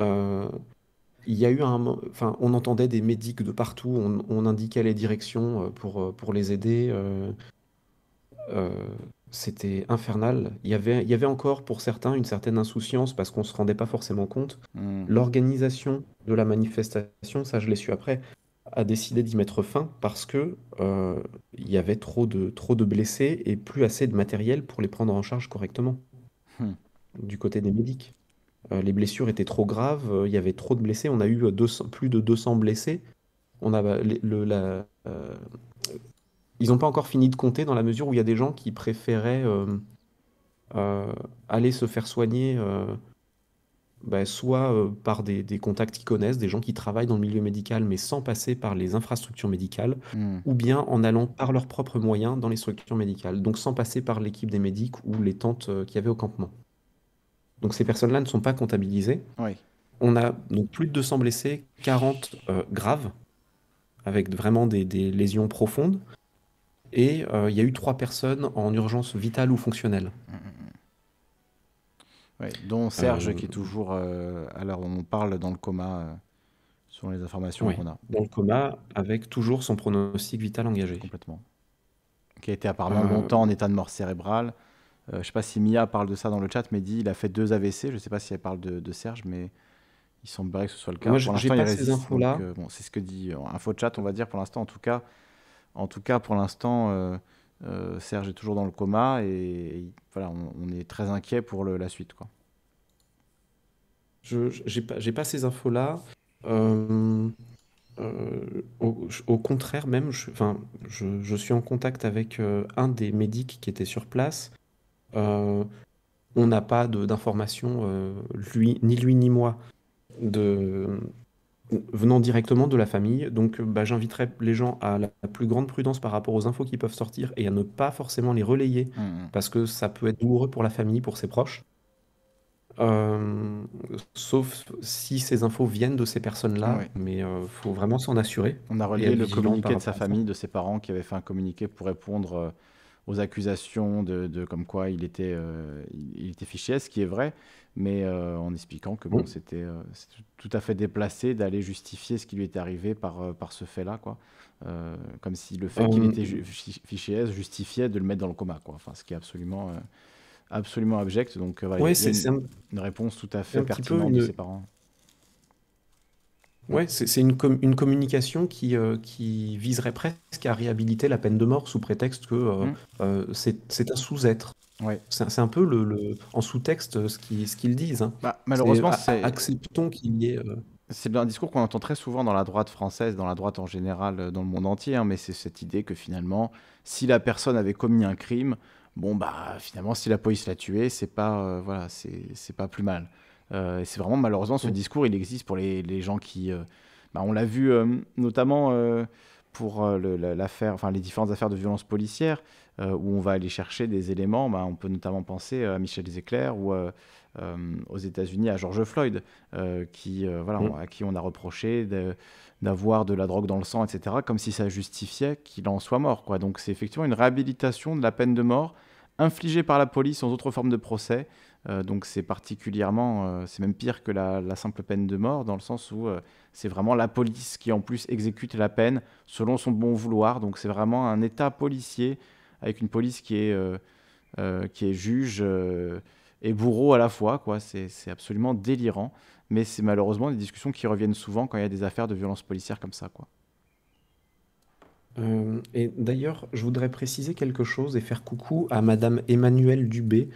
B: il y a eu un, enfin, on entendait des médics de partout, on, on indiquait les directions pour, pour les aider. C'était infernal. Il y, avait, il y avait encore pour certains une certaine insouciance parce qu'on ne se rendait pas forcément compte. Hmm. L'organisation de la manifestation, ça je l'ai su après, a décidé d'y mettre fin parce que euh, il y avait trop de, trop de blessés et plus assez de matériel pour les prendre en charge correctement. Hmm. Du côté des médics, euh, les blessures étaient trop graves, euh, il y avait trop de blessés. On a eu 200, plus de 200 blessés. On a bah, ils n'ont pas encore fini de compter dans la mesure où il y a des gens qui préféraient euh, euh, aller se faire soigner euh, bah, soit par des, contacts qu'ils connaissent, des gens qui travaillent dans le milieu médical mais sans passer par les infrastructures médicales, hmm. ou bien en allant par leurs propres moyens dans les structures médicales, donc sans passer par l'équipe des médics ou les tentes qu'il y avait au campement. Donc ces personnes-là ne sont pas comptabilisées. On a donc plus de 200 blessés, 40 graves, avec vraiment des, lésions profondes, et euh, il y a eu trois personnes en urgence vitale ou fonctionnelle.
A: dont Serge euh, qui est toujours, Alors euh, on parle, dans le coma selon les informations qu'on a. Dans le coma, avec toujours son pronostic vital engagé. Complètement. Qui a été apparemment longtemps en état de mort cérébrale. je ne sais pas si Mia parle de ça dans le chat, mais dit il a fait deux AVC. Je ne sais pas si elle parle de, Serge, mais il semblerait que ce soit le cas. Moi, pour pas pas ces C'est là C'est ce que dit faux chat, on va dire. Pour l'instant, en tout cas, en tout cas, pour l'instant, euh, euh, Serge est toujours dans le coma et, voilà, on, est très
B: inquiet pour la suite. Quoi. Je n'ai pas, ces infos-là. Euh, au, contraire, même, je, je, suis en contact avec un des médics qui était sur place. on n'a pas d'informations, lui, ni lui ni moi, de, venant directement de la famille. Donc euh, bah, j'inviterais les gens à la plus grande prudence par rapport aux infos qui peuvent sortir et à ne pas forcément les relayer mmh, mmh. parce que ça peut être douloureux pour la famille, pour ses proches. Euh, sauf si ces infos viennent de ces personnes-là, mais euh, faut vraiment s'en assurer. On a relayé le communiqué de sa famille, de ses parents qui
A: avaient fait un communiqué pour répondre aux accusations de, comme quoi il était, il était fiché, ce qui est vrai, mais euh, en expliquant que bon, euh, c'était tout à fait déplacé d'aller justifier ce qui lui était arrivé par, euh, par ce fait-là, quoi. comme si le fait qu'il était fiché S justifiait de le mettre dans le coma, quoi. Enfin, ce qui est absolument, absolument
B: abject. Donc, ouais, c'est
A: une, réponse tout à fait pertinente de ses parents.
B: Ouais, c'est une, une, communication qui, qui viserait presque à réhabiliter la peine de mort sous prétexte que mmh. c'est un sous-être. C'est un peu le, en sous-texte euh, ce qu'ils disent. Hein. Bah, malheureusement, acceptons qu'il y ait. Euh,
A: c'est un discours qu'on entend très souvent dans la droite française, dans la droite en général, euh, dans le monde entier. Hein, mais c'est cette idée que finalement, si la personne avait commis un crime, bon bah finalement, si la police l'a tué, c'est pas voilà, c'est pas plus mal. c'est vraiment malheureusement ce mm. discours, il existe pour les, gens qui. Bah, on l'a vu notamment pour l'affaire, enfin les différentes affaires de violence policière. Euh, où on va aller chercher des éléments. Bah, on peut notamment penser euh, à Michel Zecler ou euh, aux États-Unis à George Floyd, qui, mm. à qui on a reproché d'avoir de la drogue dans le sang, etc., comme si ça justifiait qu'il en soit mort. Quoi. Donc c'est effectivement une réhabilitation de la peine de mort infligée par la police sans autre formes de procès. donc c'est particulièrement, c'est même pire que la, simple peine de mort, dans le sens où c'est vraiment la police qui en plus exécute la peine selon son bon vouloir. Donc c'est vraiment un état policier avec une police qui est, euh, euh, qui est juge euh, et bourreau à la fois. quoi. C'est absolument délirant. Mais c'est malheureusement des discussions qui reviennent souvent quand il y a des affaires de violence policière comme ça. quoi.
B: et d'ailleurs, je voudrais préciser quelque chose et faire coucou à Madame Emmanuelle Dubé,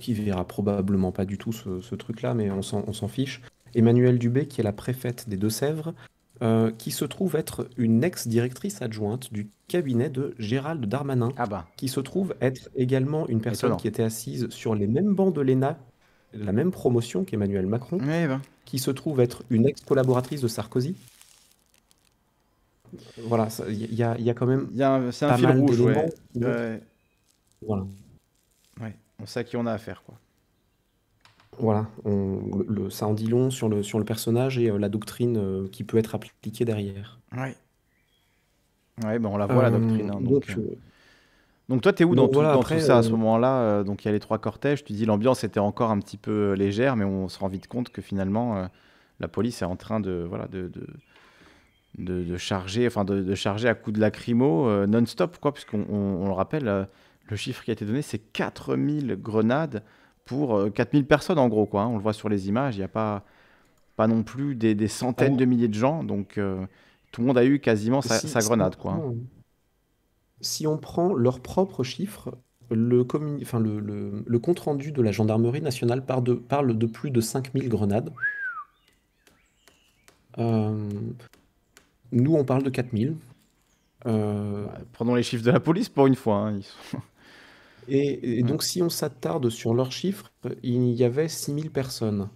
B: qui verra probablement pas du tout ce, ce truc-là, mais on s'en fiche. Emmanuelle Dubé, qui est la préfète des Deux-Sèvres, euh, qui se trouve être une ex-directrice adjointe du cabinet de Gérald Darmanin, ah bah. qui se trouve être également une personne qui était assise sur les mêmes bancs de l'ENA, la même promotion qu'Emmanuel Macron, bah. qui se trouve être une ex-collaboratrice de Sarkozy. Voilà, il y, a quand même un pas fil mal rouge, ouais. Voilà.
A: Ouais, on sait à qui on a affaire, quoi.
B: Voilà, le, ça en dit long sur le, sur le personnage et euh, la doctrine euh, qui peut être appliquée derrière.
A: Oui. Ouais,
B: ben, on la voit la euh, doctrine. Hein,
A: donc, toi, t'es où dans, tout, ça à ce moment-là Donc il y a les trois cortèges, tu dis l'ambiance était encore un petit peu légère, mais on se rend vite compte que finalement, la police est en train de, voilà, de, de... charger, enfin de, charger à coups de lacrymo non-stop, quoi, puisqu'on le rappelle, le chiffre qui a été donné, c'est 4000 grenades pour 4000 euh, personnes en gros. Quoi, hein. On le voit sur les images, il n'y a pas, pas non plus des, centaines ah de milliers de gens. Donc euh, tout le monde a eu quasiment sa, grenade. Si on, quoi. Hein. Prend,
B: si on prend leurs propres chiffres, le, enfin, le, le, compte-rendu de la gendarmerie nationale parle de, parle de plus de 5000 grenades. Euh, nous, on parle de 4000. Prenons les chiffres de la police pour une fois. Hein. ils et, mm. donc, si on s'attarde sur leurs chiffres, il y avait 6000 personnes.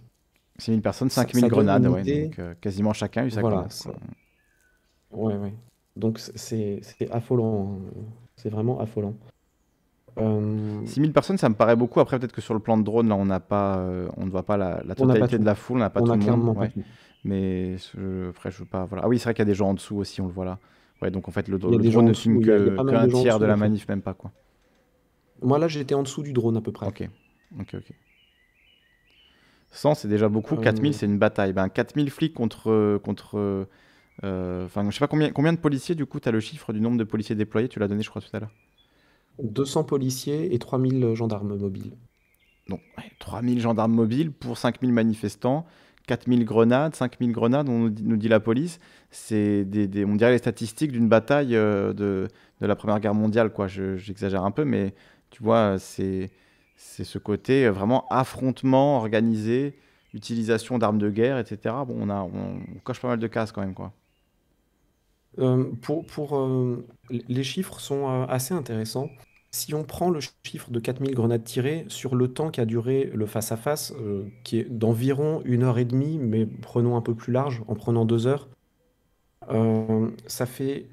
B: 6000 personnes, 5000 grenades, ouais, donc, euh,
A: quasiment chacun
B: a eu sa voilà, ouais, ouais. Donc, c'est affolant. Hein. C'est vraiment affolant. 6000 euh, personnes, ça me paraît beaucoup. Après, peut-être que sur le plan
A: de drone, là, on n'a pas, euh, on ne voit pas la, totalité de la foule, on n'a pas tout le monde. Mais je, après, je veux pas. Voilà. Ah oui, c'est vrai qu'il y a des gens en dessous aussi, on le voit là. Ouais, donc en fait, le, drone ne filme qu'un tiers de la manif,
B: même pas quoi. Moi, là, j'étais en dessous du drone à peu près. Ok, ok,
A: ok. 100, c'est déjà beaucoup. 4000, euh, c'est une bataille. Ben, 4000 flics contre. contre euh, Enfin, je sais pas combien, combien de policiers, du coup, tu as le chiffre du nombre de policiers déployés, tu l'as donné, je crois, tout à l'heure.
B: 200 policiers et 3000 gendarmes mobiles. Non,
A: 3000 gendarmes mobiles pour 5000 manifestants, 4000 grenades, 5000 grenades, on nous dit, la police. C'est des, on dirait les statistiques d'une bataille euh, de, de, la Première Guerre mondiale, quoi. J'exagère un peu, mais tu vois, euh, c'est ce côté euh, vraiment affrontement organisé, utilisation d'armes de guerre, etc. Bon, on, a, on, coche pas mal de cases quand même, quoi.
B: Euh, pour, pour les chiffres sont assez intéressants. Si on prend le chiffre de 4000 grenades tirées sur le temps qu'a duré le face-à-face, qui est d'environ une heure et demie, mais prenons un peu plus large, en prenant deux heures, ça fait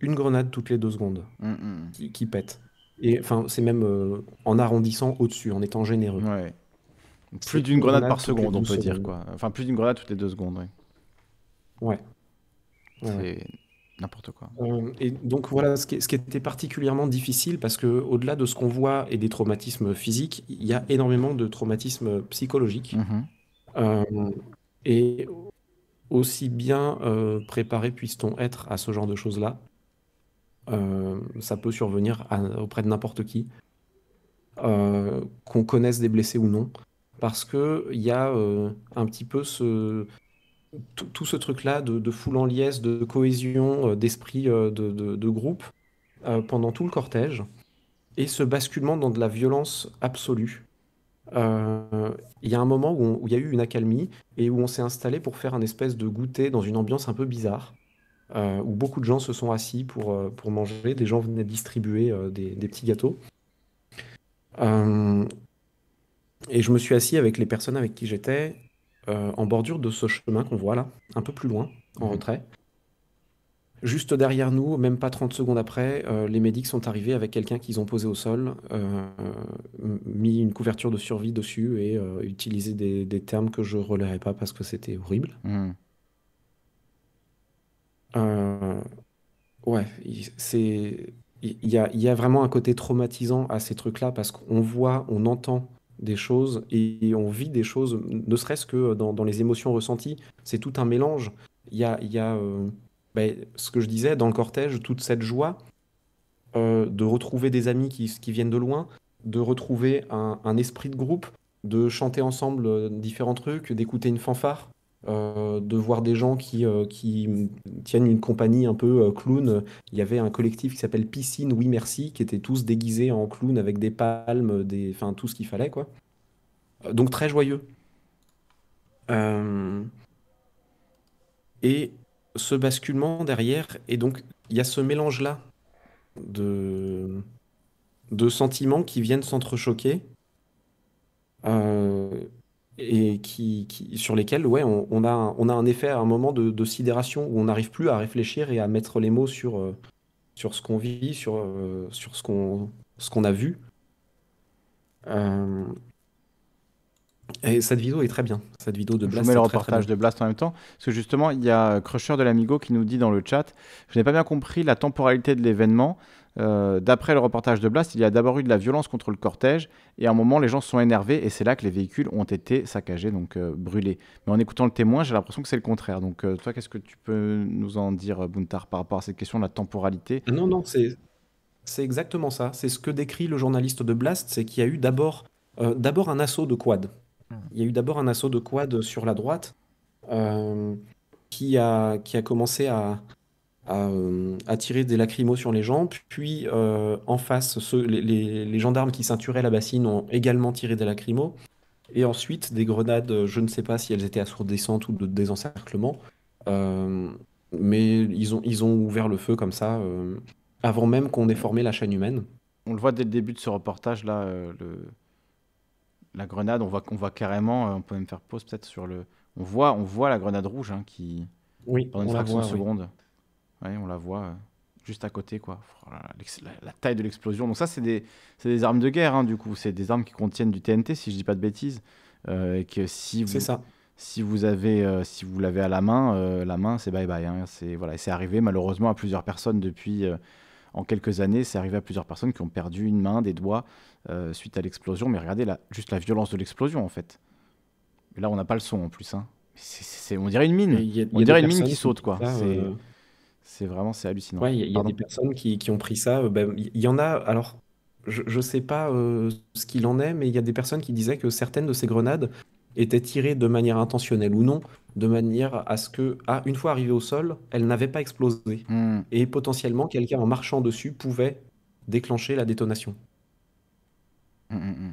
B: une grenade toutes les deux secondes mm, mm. qui, pète. Et enfin, c'est même euh, en arrondissant au-dessus, en étant généreux. Plus d'une grenade, par seconde, on peut dire
A: quoi. Enfin, plus d'une grenade toutes les deux secondes.
B: Ouais. ouais. n'importe quoi. Euh, et donc voilà, ce qui, ce qui, était particulièrement difficile, parce que au-delà de ce qu'on voit et des traumatismes physiques, il y a énormément de traumatismes psychologiques. Mm-hmm. Euh, et aussi bien préparé puisse-t-on être à ce genre de choses-là euh, ça peut survenir auprès de n'importe qui, euh, qu'on connaisse des blessés ou non, parce qu'il y a euh, un petit peu ce, tout, ce truc-là de, foule en liesse, de cohésion, d'esprit de, groupe pendant tout le cortège, et ce basculement dans de la violence absolue. Il y a un moment où il y a eu une accalmie et où on s'est installé pour faire un espèce de goûter dans une ambiance un peu bizarre. Euh, où beaucoup de gens se sont assis pour, euh, pour manger. Des gens venaient distribuer euh, des, des, petits gâteaux. et je me suis assis avec les personnes avec qui j'étais en bordure de ce chemin qu'on voit là, un peu plus loin, en mhm. retrait. Juste derrière nous, même pas 30 secondes après, les médics sont arrivés avec quelqu'un qu'ils ont posé au sol, mis une couverture de survie dessus et utilisé des, des, termes que je ne pas parce que c'était horrible. Mhm. Euh, ouais, c'est il y, a, vraiment un côté traumatisant à ces trucs-là parce qu'on voit, on entend des choses et on vit des choses, ne serait-ce que dans, les émotions ressenties. C'est tout un mélange. Il y a, y a euh, ben, ce que je disais, dans le cortège, toute cette joie euh, de retrouver des amis qui, qui, viennent de loin, de retrouver un, un, esprit de groupe, de chanter ensemble différents trucs, d'écouter une fanfare, euh, de voir des gens euh, qui, tiennent une compagnie un peu euh, clown. Il y avait un collectif qui s'appelle Piscine Oui Merci, qui étaient tous déguisés en clown avec des palmes, des... enfin tout ce qu'il fallait. quoi. Donc très joyeux. Et ce basculement derrière, et donc il y a ce mélange-là de... de sentiments qui viennent s'entrechoquer et qui, sur lesquels ouais, on, a un, on a un effet un moment de, sidération où on n'arrive plus à réfléchir et à mettre les mots sur, euh, sur ce qu'on vit, sur, euh, sur ce qu'on a vu. Euh, et cette vidéo est très bien, cette vidéo de Blast. Je mets le reportage de Blast en même temps, parce que justement, il
A: y a Crusher de l'Amigo qui nous dit dans le chat, je n'ai pas bien compris la temporalité de l'événement, euh, d'après le reportage de Blast, il y a d'abord eu de la violence contre le cortège, et à un moment, les gens se sont énervés, et c'est là que les véhicules ont été saccagés, donc euh, brûlés. Mais en écoutant le témoin, j'ai l'impression que c'est le contraire. Donc, euh,
B: toi, qu'est-ce que tu peux nous en dire, Buntar, par rapport à cette question de la temporalité Non, non, c'est. exactement ça. C'est ce que décrit le journaliste de Blast, c'est qu'il y a eu d'abord un assaut de quad. Mmh. Il y a eu d'abord un assaut de quad sur la droite qui a commencé à, euh, à, tirer des lacrymos sur les gens. Puis euh, en face, les, gendarmes qui ceinturaient la bassine ont également tiré des lacrymos. Et ensuite, des grenades, euh, je ne sais pas si elles étaient assourdissantes ou de désencerclement, mais ils ont, ils ont ouvert le feu comme ça, avant même qu'on ait formé la chaîne humaine. On le voit dès le début de ce reportage-là, le...
A: la grenade, on voit, carrément, on peut même faire pause peut-être sur le... On voit, on voit la grenade rouge hein, qui... Oui, pendant une fraction de seconde. Ouais, on la voit euh, juste à côté, quoi. Oh la, taille de l'explosion. Donc ça, c'est des, des, armes de guerre, hein, du coup. C'est des armes qui contiennent du TNT, si je ne dis pas de bêtises. Euh, que si vous, ça. Si vous avez, euh, si vous l'avez à la main, euh, la main, c'est bye bye. Hein. C'est voilà, c'est arrivé malheureusement à plusieurs personnes depuis. en quelques années, c'est arrivé à plusieurs personnes qui ont perdu une main, des doigts suite à l'explosion. Mais regardez là, juste la violence de l'explosion en fait. là, on n'a pas le son en plus. Hein. on dirait une mine. on dirait une mine qui saute quoi.
B: C'est vraiment c'est hallucinant. il y, a des personnes qui, ont pris ça. Euh, ben, il y, en a, alors je ne sais pas euh, ce qu'il en est, mais il y a des personnes qui disaient que certaines de ces grenades étaient tirées de manière intentionnelle ou non, de manière à ce que, à une fois arrivées au sol, elles n'avaient pas explosé. Hmm. Et potentiellement, quelqu'un en marchant dessus pouvait déclencher la détonation. Hmm, hmm,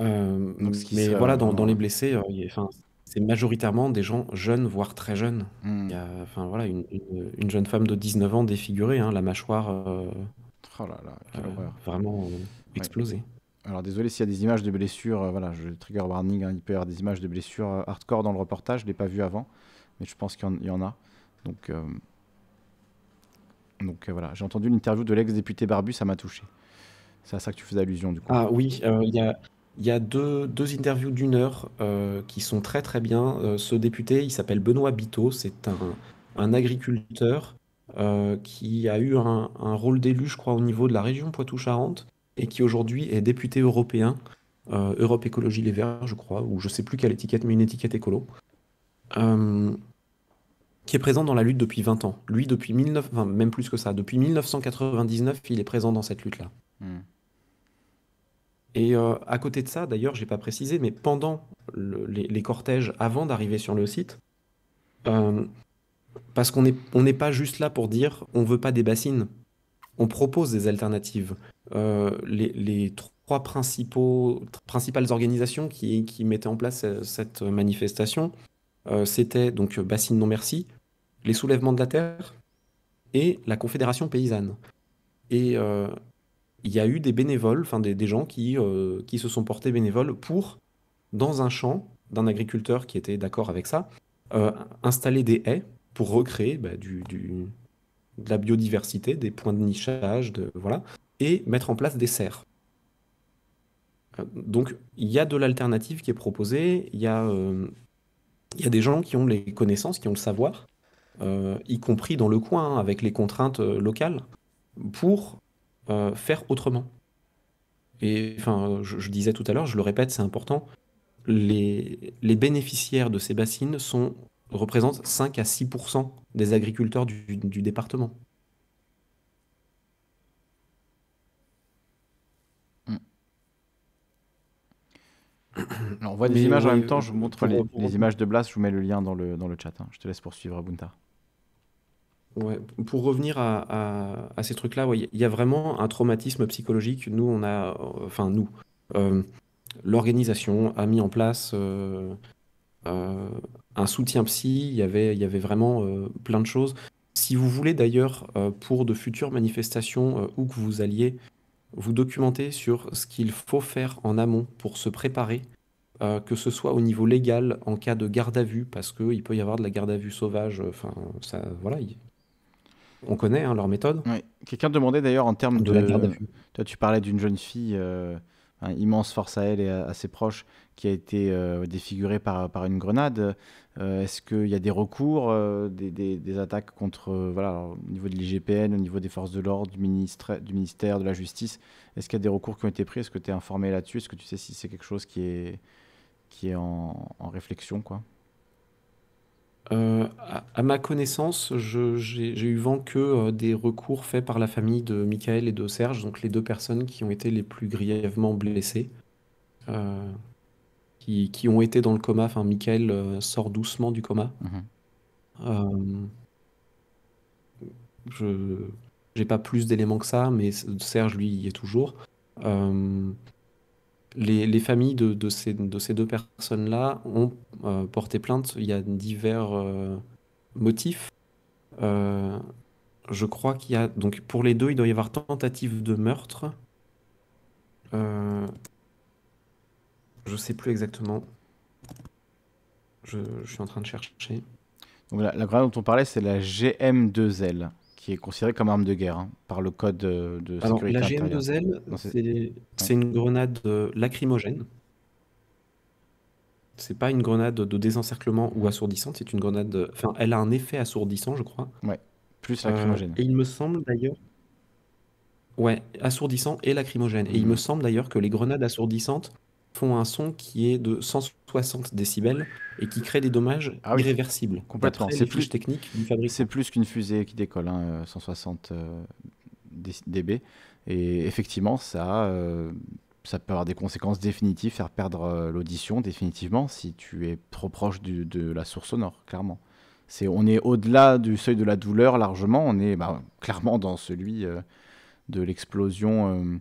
B: euh, mais voilà, dans, les blessés, c'est majoritairement des gens jeunes, voire très jeunes. Hmm. Il y a, enfin voilà, une, jeune femme de 19 ans défigurée, hein, la mâchoire euh, Oh là là, euh, Vraiment euh, explosée. Alors désolé s'il y a des images de
A: blessures, voilà, je trigger warning, hein, il peut y avoir des images de blessures hardcore dans le reportage, je ne l'ai pas vu avant, mais je pense qu'il y, en a. Donc, donc voilà, j'ai entendu l'interview
B: de l'ex-député Barbu, ça m'a touché. C'est à ça que tu faisais allusion du coup. Ah oui, il y a il y a deux, deux interviews d'une heure euh, qui sont très très bien. Euh, ce député, il s'appelle Benoît Biteau, c'est un, un, agriculteur euh, qui a eu un, rôle d'élu, je crois, au niveau de la région Poitou-Charentes et qui aujourd'hui est député européen, Europe Écologie Les Verts, je crois, ou je sais plus quelle étiquette, mais une étiquette écolo, qui est présent dans la lutte depuis 20 ans. Lui, depuis même plus que ça, depuis 1999, il est présent dans cette lutte-là. Hmm. Et euh, à côté de ça, d'ailleurs, j'ai pas précisé, mais pendant les, cortèges, avant d'arriver sur le site, euh, parce qu'on n'est on pas juste là pour dire on veut pas des bassines. On propose des alternatives. Euh, les, trois principaux, principales organisations qui, qui, mettaient en place cette manifestation, c'était donc Bassine Non Merci, les Soulèvements de la Terre et la Confédération Paysanne. Et il y a eu des bénévoles, enfin des, gens qui, euh, qui se sont portés bénévoles pour, dans un champ d'un agriculteur qui était d'accord avec ça, euh, installer des haies pour recréer bah, du, de la biodiversité, des points de nichage, de, voilà, et mettre en place des serres. Euh, donc il y a de l'alternative qui est proposée, il y, a, il y a des gens qui ont les connaissances, qui ont le savoir, y compris dans le coin, hein, avec les contraintes locales, pour euh, faire autrement. Et enfin, je, disais tout à l'heure, je le répète, c'est important, les, les, bénéficiaires de ces bassines sont, représentent 5 à 6 des agriculteurs du, département. Mm. on voit des images en même temps, je vous montre les, images
A: de Blas, je vous mets le lien dans le, dans le chat. Hein. Je te laisse poursuivre, Bunta.
B: Pour revenir à, ces trucs-là, il y a vraiment un traumatisme psychologique. Nous, on a, euh, enfin nous, euh, l'organisation a mis en place euh, un soutien psy. Il y avait, y avait vraiment plein de choses. Si vous voulez d'ailleurs pour de futures manifestations où que vous alliez, vous documenter sur ce qu'il faut faire en amont pour se préparer. que ce soit au niveau légal en cas de garde à vue, parce qu'il peut y avoir de la garde à vue sauvage, enfin, ça, voilà, on connaît hein, leur méthode. Quelqu'un demandait
A: d'ailleurs en termes de. La Toi, tu parlais d'une jeune fille, euh, immense force à elle et à, ses proches, qui a été euh, défigurée par, une grenade. Euh, est-ce qu'il y a des recours, des, attaques contre. voilà, au niveau de l'IGPN, au niveau des forces de l'ordre, du, du ministère, de la justice Est-ce qu'il y a des recours qui ont été pris Est-ce que tu es informé là-dessus Est-ce que tu sais si c'est quelque chose
B: qui est, qui est en, en réflexion quoi euh, à, ma connaissance, j'ai eu vent que euh, des recours faits par la famille de Michael et de Serge, donc les deux personnes qui ont été les plus grièvement blessées, euh, qui, ont été dans le coma. Enfin, Michael sort doucement du coma. Mhm. je n'ai pas plus d'éléments que ça, mais Serge, lui, y est toujours les, familles de, ces, deux personnes-là ont euh, porté plainte. Il y a divers euh, motifs. Euh, je crois qu'il y a. Donc, pour les deux, il doit y avoir tentative de meurtre. Je sais plus exactement. Je, suis en train de chercher.
A: Donc, la, graine dont on parlait, c'est la GM2L qui est considéré comme arme de guerre hein, par le code
B: de, La GM2L, c'est une grenade euh, lacrymogène. C'est pas une grenade de désencerclement ou assourdissante, c'est une grenade. Enfin, elle a un effet assourdissant, je crois. Ouais, plus euh, lacrymogène. et il me semble d'ailleurs. Ouais, assourdissant et lacrymogène. Et il mhm. me semble d'ailleurs que les grenades assourdissantes font un son qui est de 160 décibels et qui crée des dommages ah irréversibles. Complètement. C'est plus technique
A: C'est plus qu'une fusée qui décolle, 160 hein, euh, euh, dB. Et effectivement, ça, euh, ça peut avoir des conséquences définitives, faire perdre l'audition définitivement si tu es trop proche de la source sonore, clairement. c'est on est au-delà du seuil de la douleur largement, on est bah, clairement dans celui de l'explosion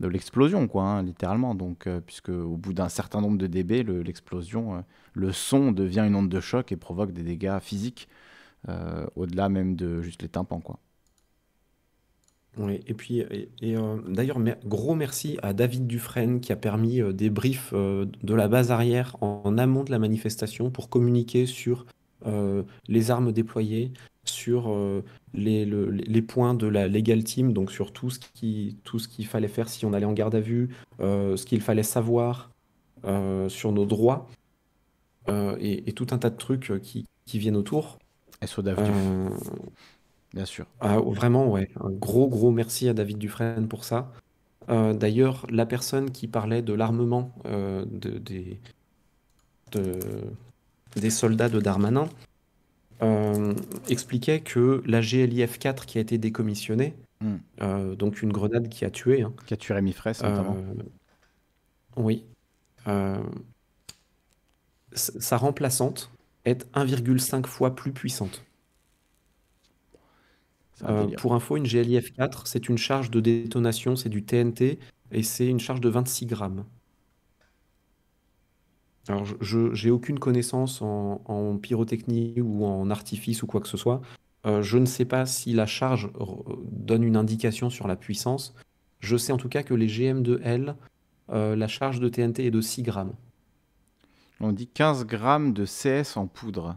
A: de l'explosion, quoi, hein, littéralement. Donc, euh, puisque au bout d'un certain nombre de dB, l'explosion, euh, le, son devient une onde de choc et provoque des dégâts physiques
B: euh, au-delà même de juste les tympans, quoi. Oui, et puis, et, d'ailleurs, gros merci à David Dufresne qui a permis des briefs de la base arrière en, amont de la manifestation pour communiquer sur les armes déployées, sur euh, les, les, points de la legal team, donc sur tout ce qui tout ce qu'il fallait faire si on allait en garde à vue, euh, ce qu'il fallait savoir euh, sur nos droits et, tout un tas de trucs qui, viennent autour. SO d'avenir bien sûr. Ah, vraiment, ouais. Un gros, gros merci à David Dufresne pour ça. D'ailleurs, la personne qui parlait de l'armement des, des soldats de Darmanin, euh, expliquait que la GLIF 4 qui a été décommissionnée, hmm. euh, donc une grenade qui a tué. Hein, qui a tué Rémi Fraisse euh, notamment. oui. sa remplaçante est 1,5 fois plus puissante. pour info, une GLIF 4, c'est une charge de détonation, c'est du TNT, et c'est une charge de 26 grammes. Alors, je n'ai aucune connaissance en, pyrotechnie ou en artifice ou quoi que ce soit. Euh, je ne sais pas si la charge donne une indication sur la puissance. Je sais en tout cas que les GM 2 L, euh, la charge de TNT est de 6 grammes. On dit 15 grammes de CS en poudre.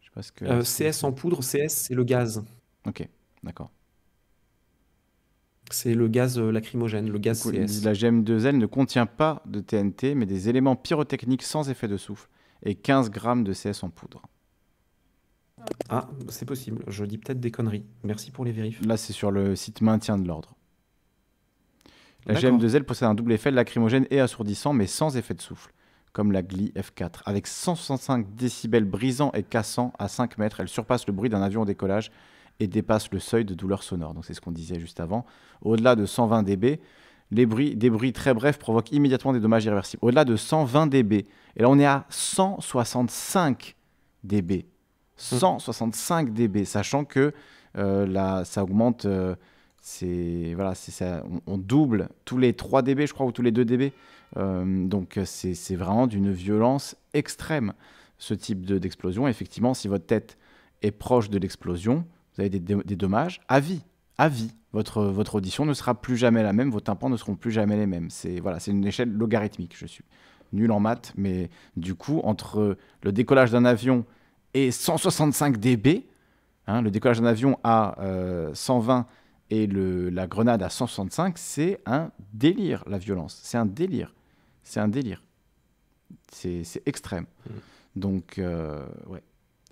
A: Je que... Euh, CS
B: en poudre, CS c'est le gaz. Ok, d'accord.
A: C'est le gaz euh, lacrymogène, le gaz CS. La GM2L ne contient pas de TNT, mais des éléments pyrotechniques sans effet de souffle et 15 grammes de CS en poudre.
B: Ah, c'est possible. Je dis peut-être des conneries. Merci pour les vérifs. Là, c'est sur le site maintien de l'ordre.
A: La GM2L possède un double effet lacrymogène et assourdissant, mais sans effet de souffle, comme la Gli F4. Avec 165 décibels brisants et cassants à 5 mètres, elle surpasse le bruit d'un avion au décollage et dépasse le seuil de douleur sonore. Donc c'est ce qu'on disait juste avant. Au-delà de 120 dB, les bruits, des bruits très brefs provoquent immédiatement des dommages irréversibles. Au-delà de 120 dB, et là on est à 165 dB. 165 mmh. dB, sachant que euh, là, ça augmente, euh, c'est voilà, on, double tous les 3 dB, je crois, ou tous les 2 dB. Euh, donc c'est vraiment d'une violence extrême ce type d'explosion. Effectivement, si votre tête est proche de l'explosion, vous avez des, dommages à vie. À vie. Votre, votre audition ne sera plus jamais la même, vos tympans ne seront plus jamais les mêmes. C'est voilà, c'est une échelle logarithmique. Je suis nul en maths, mais du coup, entre le décollage d'un avion et 165 dB, hein, le décollage d'un avion à 120 euh, et le, la grenade à 165, c'est un délire, la violence. C'est un délire. C'est un délire. C'est extrême. Mmh. Donc, euh, ouais.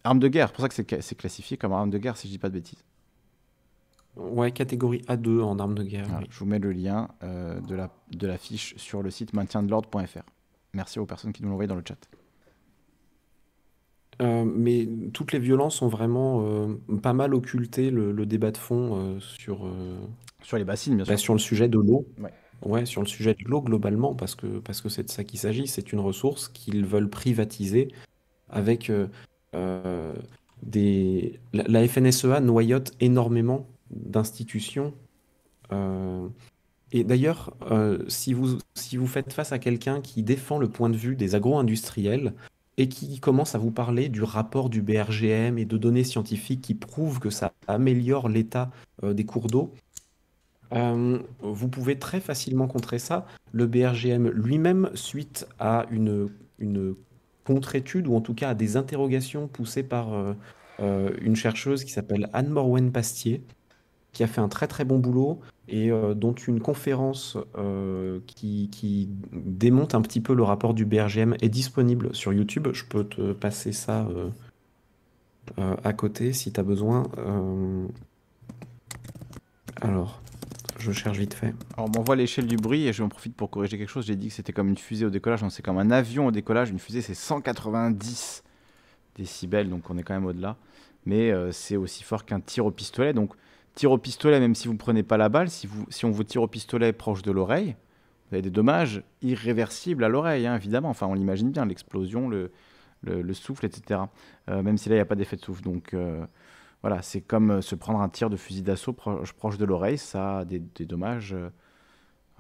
A: Arme de guerre, c'est pour ça que c'est classifié comme arme de guerre, si je dis pas de bêtises. Ouais, catégorie A2 en arme de guerre. Je vous mets le lien euh, de, la, de la fiche sur le site l'ordre.fr. Merci aux personnes qui nous l'ont envoyé dans le chat.
B: Euh, mais toutes les violences ont vraiment euh, pas mal occulté le, débat de fond sur, sur les bassines, bien bah, sûr. sur le sujet de l'eau. Ouais. sur le sujet de l'eau globalement, parce que c'est parce que de ça qu'il s'agit. C'est une ressource qu'ils veulent privatiser avec euh, des... la, FNSEA noyote énormément d'institutions. Euh, et d'ailleurs, euh, si, vous, si vous faites face à quelqu'un qui défend le point de vue des agro-industriels, et qui commence à vous parler du rapport du BRGM et de données scientifiques qui prouvent que ça améliore l'état des cours d'eau, vous pouvez très facilement contrer ça. Le BRGM lui-même, suite à une, une contre-études, ou en tout cas à des interrogations poussées par euh, euh, une chercheuse qui s'appelle Anne Morwen Pastier, qui a fait un très très bon boulot et euh, dont une conférence qui, qui, démonte un petit peu le rapport du BRGM est disponible sur YouTube. Je peux te passer ça à côté si tu as besoin. Alors, je cherche vite fait.
A: Alors, on m'envoie l'échelle du bruit et je m'en profite pour corriger quelque chose. J'ai dit que c'était comme une fusée au décollage. Non, c'est comme un avion au décollage. Une fusée, c'est 190 décibels, donc on est quand même au-delà. Mais euh, c'est aussi fort qu'un tir au pistolet. Donc, tir au pistolet, même si vous ne prenez pas la balle, si, on vous tire au pistolet proche de l'oreille, vous avez des dommages irréversibles à l'oreille, hein, évidemment. Enfin, on l'imagine bien, l'explosion, le, souffle, etc. Euh, même si là, il n'y a pas d'effet de souffle. Donc, euh, voilà, c'est comme euh, se prendre un tir de fusil d'assaut proche, de l'oreille, ça a des, dommages euh,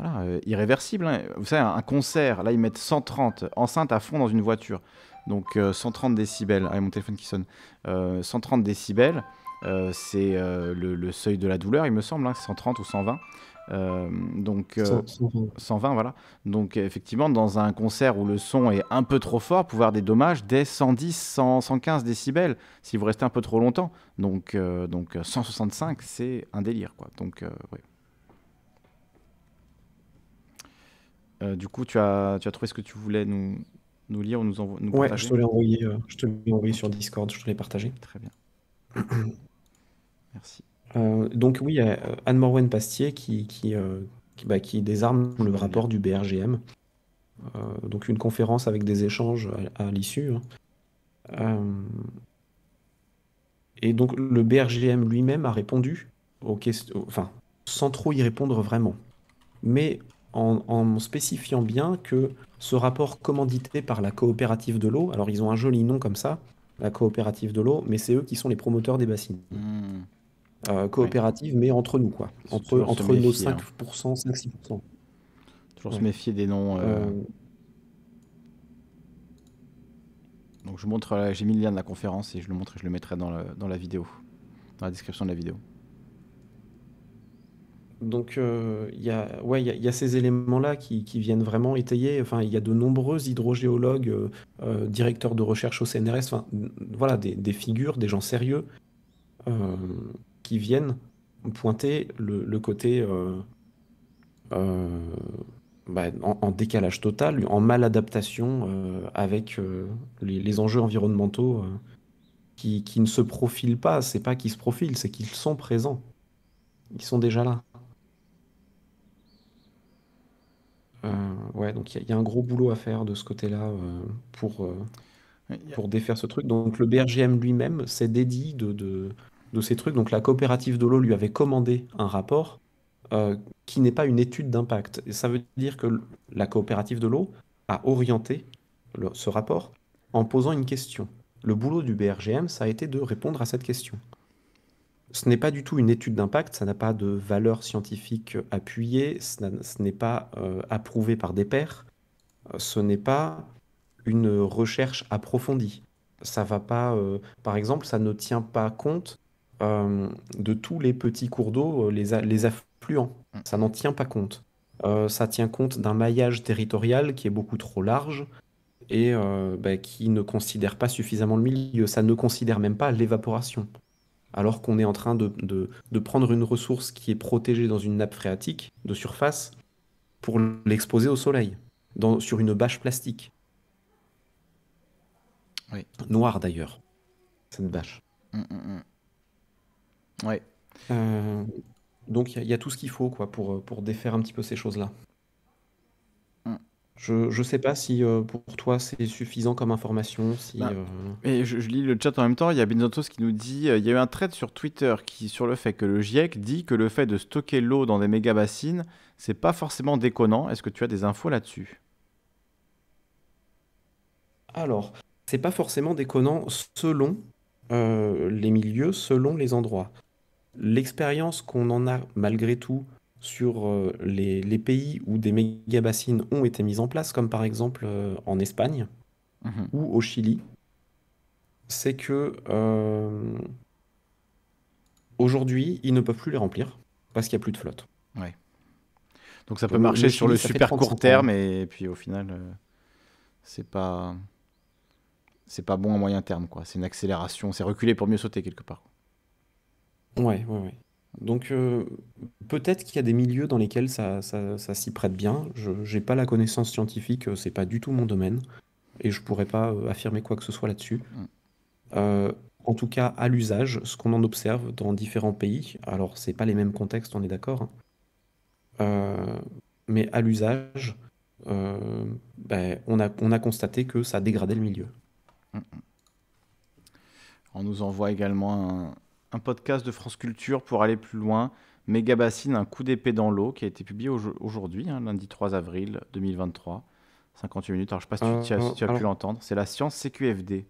A: euh, irréversibles. Hein. Vous savez, un concert, là ils mettent 130 enceintes à fond dans une voiture, donc 130 décibels. Ah, mon téléphone qui sonne. 130 décibels, c'est le, seuil de la douleur, il me semble, 130 hein, ou 120. Euh, donc, 120. Euh, voilà. Donc, effectivement, dans un concert où le son est un peu trop fort, pouvoir des dommages dès 110, 115 décibels si vous restez un peu trop longtemps. Donc, euh, donc 165, c'est un délire, quoi. Donc, du coup, tu as, tu as trouvé ce que tu voulais nous, nous lire ou nous, envoyer Ouais, je te
B: l'ai je te envoyé sur Discord, je te l'ai partagé. Très bien. Merci. Euh, donc oui, euh, Anne Morwen Pastier euh, bah, qui, désarme le rapport du BRGM. donc une conférence avec des échanges à, l'issue. Hein. et donc le BRGM lui-même a répondu aux questions, enfin sans trop y répondre vraiment, mais en, spécifiant bien que ce rapport commandité par la coopérative de l'eau, alors ils ont un joli nom comme ça, la coopérative de l'eau, mais c'est eux qui sont les promoteurs des bassines. Mmh. Euh, coopérative, mais entre nous, quoi. Entre, entre nos 5%, 5-6%. Toujours se hein. méfier des noms. Euh. Euh.
A: Donc je montre, j'ai mis le lien de la conférence et je le montre je le mettrai dans, la vidéo, dans la description de la vidéo.
B: Donc il y, a, ouais, y, y a ces éléments-là qui, viennent vraiment étayer. Enfin, il y a de nombreux hydrogéologues, directeurs de recherche au CNRS, enfin, voilà, des, des, figures, des gens sérieux qui viennent pointer le, côté euh, euh, bah, en, décalage total, en maladaptation euh, avec les, enjeux environnementaux qui, ne se profilent pas. C'est pas qu'ils se profilent, c'est qu'ils sont présents. Ils sont déjà là. ouais, donc il y, a un gros boulot à faire de ce côté-là pour, pour défaire ce truc. Donc le BRGM lui-même s'est dédié de, de ces trucs. Donc la coopérative de l'eau lui avait commandé un rapport euh, qui n'est pas une étude d'impact. Et ça veut dire que la coopérative de l'eau a orienté ce rapport en posant une question. Le boulot du BRGM, ça a été de répondre à cette question. Ce n'est pas du tout une étude d'impact, ça n'a pas de valeur scientifique appuyée, ce n'est pas euh, approuvé par des pairs, euh, ce n'est pas une recherche approfondie. Ça va pas, par exemple, ça ne tient pas compte euh, de tous les petits cours d'eau, euh, les, affluents. Mm. Ça n'en tient pas compte. Euh, ça tient compte d'un maillage territorial qui est beaucoup trop large et bah, qui ne considère pas suffisamment le milieu. Ça ne considère même pas l'évaporation. Alors qu'on est en train de, prendre une ressource qui est protégée dans une nappe phréatique de surface pour l'exposer au soleil, sur une bâche plastique. Noire d'ailleurs, cette bâche. Mm, mm, Ouais. Euh, donc il y, a tout ce qu'il faut quoi, pour, euh, défaire un petit peu ces choses-là. Mm. Je ne sais pas si euh, pour toi c'est suffisant comme information. Bah,
A: je, lis le chat en même temps. Il y a ce qui nous dit il y a eu un thread sur Twitter qui sur le fait que le GIEC dit que le fait de stocker l'eau dans des méga bassines, c'est pas forcément déconnant. Est-ce que tu as des infos là-dessus
B: Alors, c'est pas forcément déconnant selon les milieux selon les endroits l'expérience qu'on en a malgré tout sur euh, les, pays où des méga bassines ont été mises en place, comme par exemple euh, en Espagne mhm. ou au Chili, c'est que euh, aujourd'hui, ils ne peuvent plus les remplir parce qu'il n'y a plus de flotte. Donc ça peut marcher sur le super court terme
A: et, puis au final, c'est pas c'est pas bon à moyen terme quoi. C'est une accélération, c'est reculer pour mieux sauter quelque part.
B: Ouais, ouais, ouais. Donc euh, peut-être qu'il y a des milieux dans lesquels ça, s'y prête bien. Je n'ai pas la connaissance scientifique, euh, c'est pas du tout mon domaine, et je pourrais pas euh, affirmer quoi que ce soit là-dessus. Mm. en tout cas, à l'usage, ce qu'on en observe dans différents pays, alors c'est pas les mêmes contextes, on est d'accord, hein. mais à l'usage, ben, on, a, on a constaté que ça dégradait le milieu. Mm, mm.
A: On nous envoie également un, un podcast de France Culture pour aller plus loin. Méga bassine, un coup d'épée dans l'eau, qui a été publié aujourd'hui, hein, lundi 3 avril 2023. 58
B: minutes. Alors, je ne sais pas si tu, euh, as, euh, pu
A: l'entendre. C'est la science CQFD.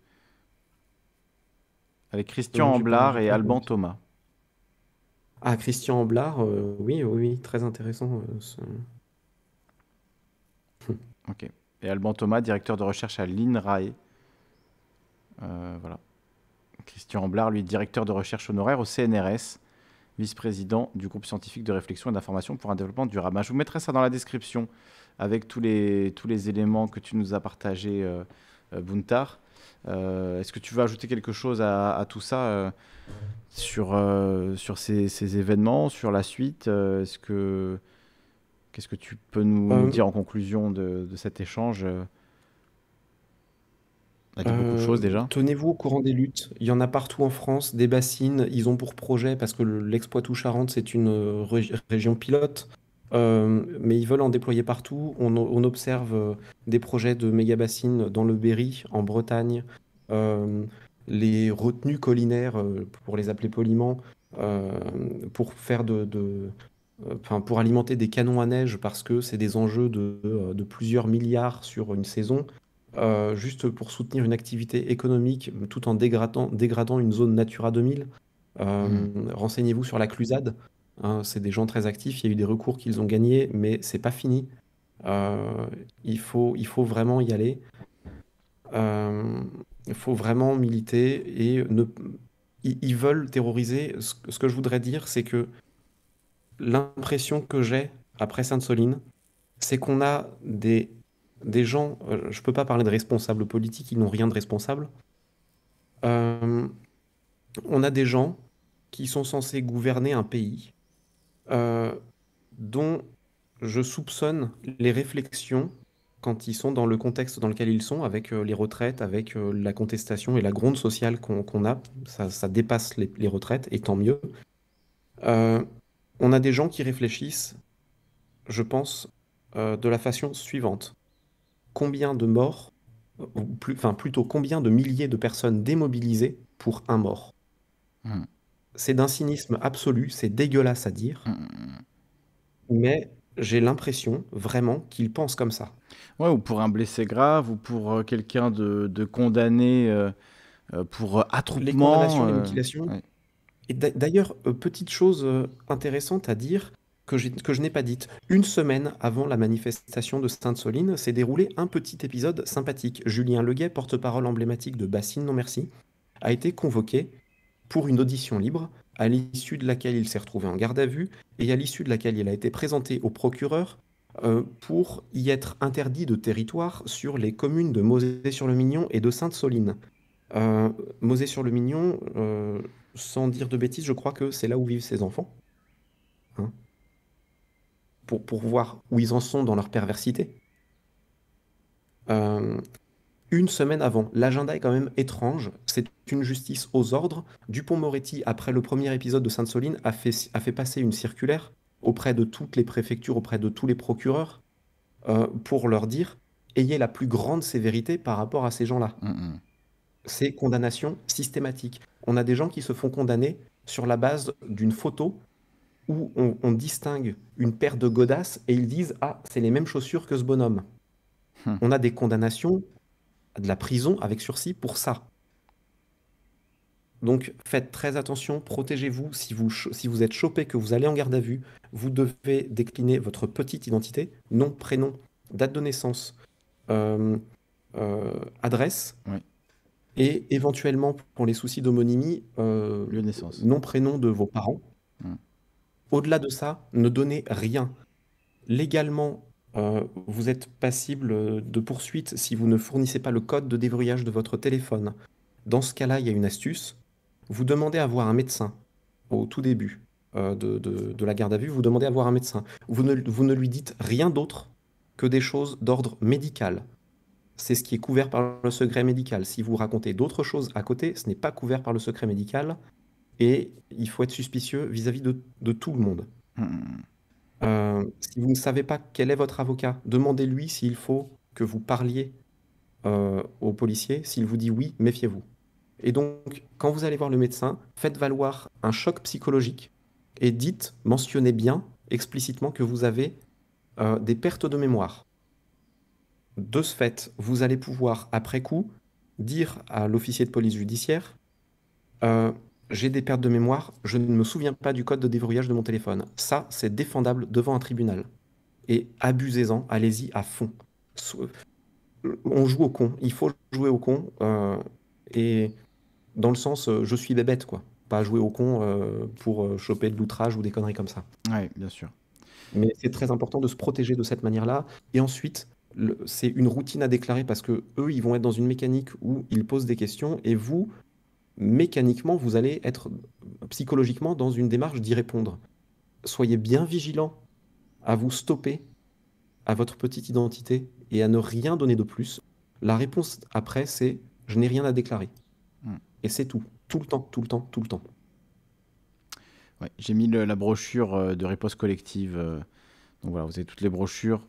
A: Avec Christian euh, Amblard et Alban Thomas.
B: Ah, Christian Amblard, oui, oui, très intéressant. ok.
A: Et Alban Thomas, directeur de recherche à l'INRAE. voilà. Christian Blard, lui, directeur de recherche honoraire au CNRS, vice-président du groupe scientifique de réflexion et d'information pour un développement durable. je vous mettrai ça dans la description avec tous les, tous les éléments que tu nous as partagés, euh, euh, Buntar. Euh, est-ce que tu veux ajouter quelque chose à, tout ça sur, sur ces, événements, sur la suite Est-ce que Qu'est-ce que tu peux nous, nous dire en conclusion de, de cet échange
B: beaucoup de choses euh, déjà. Tenez-vous au courant des luttes. Il y en a partout en France, des bassines. Ils ont pour projet, parce que l'Expoitou-Charente, c'est une euh, région pilote, euh, mais ils veulent en déployer partout. On, observe des projets de méga bassines dans le Berry, en Bretagne. les retenues collinaires, pour les appeler poliment, pour faire de, Enfin, pour alimenter des canons à neige parce que c'est des enjeux de, de, plusieurs milliards sur une saison. Euh, juste pour soutenir une activité économique euh, tout en dégradant, une zone Natura 2000. Euh, mm. Renseignez-vous sur la Clusade. Hein, c'est des gens très actifs. Il y a eu des recours qu'ils ont gagnés, mais c'est pas fini. il, faut, il faut vraiment y aller. Il faut vraiment militer et ne. Ils veulent terroriser. Ce que je voudrais dire, c'est que l'impression que j'ai après Sainte-Soline, c'est qu'on a des des gens, euh, je ne peux pas parler de responsables politiques, ils n'ont rien de responsable. Euh, on a des gens qui sont censés gouverner un pays euh, dont je soupçonne les réflexions quand ils sont dans le contexte dans lequel ils sont, avec les retraites, avec la contestation et la gronde sociale qu'on a. Ça, dépasse les, retraites, et tant mieux. on a des gens qui réfléchissent, je pense, de la façon suivante combien de morts, ou enfin plutôt combien de milliers de personnes démobilisées pour un mort. Hmm. C'est d'un cynisme absolu, c'est dégueulasse à dire, hmm. mais j'ai l'impression vraiment qu'ils pensent comme ça. Ouais, ou pour un blessé
A: grave, ou pour euh, quelqu'un de, condamné euh, euh, pour attroupement. Les condamnations, les mutilations.
B: Et d'ailleurs, petite chose intéressante à dire, que je, n'ai pas dite. Une semaine avant la manifestation de Sainte-Soline s'est déroulé un petit épisode sympathique. Julien Leguet, porte-parole emblématique de Bassine Non Merci, a été convoqué pour une audition libre, à l'issue de laquelle il s'est retrouvé en garde à vue et à l'issue de laquelle il a été présenté au procureur euh, pour y être interdit de territoire sur les communes de Mosée-sur-le-Mignon et de Sainte-Soline. Euh, Mosée-sur-le-Mignon, euh, sans dire de bêtises, je crois que c'est là où vivent ses enfants pour, voir où ils en sont dans leur perversité. Euh, une semaine avant. L'agenda est quand même étrange. C'est une justice aux ordres. Dupont-Moretti, après le premier épisode de Sainte-Soline, a fait, passer une circulaire auprès de toutes les préfectures, auprès de tous les procureurs, euh, pour leur dire ayez la plus grande sévérité par rapport à ces gens-là. Mm, mm. C'est condamnation systématique. On a des gens qui se font condamner sur la base d'une photo où on, distingue une paire de godasses et ils disent Ah, c'est les mêmes chaussures que ce bonhomme. Hmm. On a des condamnations de la prison avec sursis pour ça. Donc faites très attention, protégez-vous. Si vous, si vous êtes chopé, que vous allez en garde à vue, vous devez décliner votre petite identité, nom, prénom, date de naissance, euh, euh, adresse. Et éventuellement, pour les soucis d'homonymie, euh, nom, prénom de vos parents. Hmm. Au-delà de ça, ne donnez rien. Légalement, euh, vous êtes passible de poursuite si vous ne fournissez pas le code de déverrouillage de votre téléphone. Dans ce cas-là, il y a une astuce. Vous demandez à voir un médecin au tout début euh, de, la garde à vue. Vous demandez à voir un médecin. Vous ne, vous ne lui dites rien d'autre que des choses d'ordre médical. C'est ce qui est couvert par le secret médical. Si vous racontez d'autres choses à côté, ce n'est pas couvert par le secret médical et il faut être suspicieux vis-à-vis de, tout le monde. Hmm. Euh, si vous ne savez pas quel est votre avocat, demandez-lui s'il faut que vous parliez euh, au policier. S'il vous dit oui, méfiez-vous. Et donc, quand vous allez voir le médecin, faites valoir un choc psychologique et dites, mentionnez bien explicitement que vous avez euh, des pertes de mémoire. De ce fait, vous allez pouvoir, après coup, dire à l'officier de police judiciaire, j'ai des pertes de mémoire, je ne me souviens pas du code de déverrouillage de mon téléphone. Ça, c'est défendable devant un tribunal. Et abusez-en, allez-y à fond. On joue au con, il faut jouer au con. Euh, et dans le sens, euh, je suis bébête, quoi. Pas jouer au con euh, pour choper de l'outrage ou des conneries comme ça. Oui, bien sûr. Mais c'est très important de se protéger de cette manière-là. Et ensuite, c'est une routine à déclarer parce que eux, ils vont être dans une mécanique où ils posent des questions et vous, mécaniquement, vous allez être psychologiquement dans une démarche d'y répondre. Soyez bien vigilant à vous stopper à votre petite identité et à ne rien donner de plus. La réponse après, c'est je n'ai rien à déclarer. Hmm. Et c'est tout. Tout le temps, tout le temps, tout le temps.
A: J'ai mis la brochure euh, de réponse collective. Euh. Donc voilà, vous avez toutes les brochures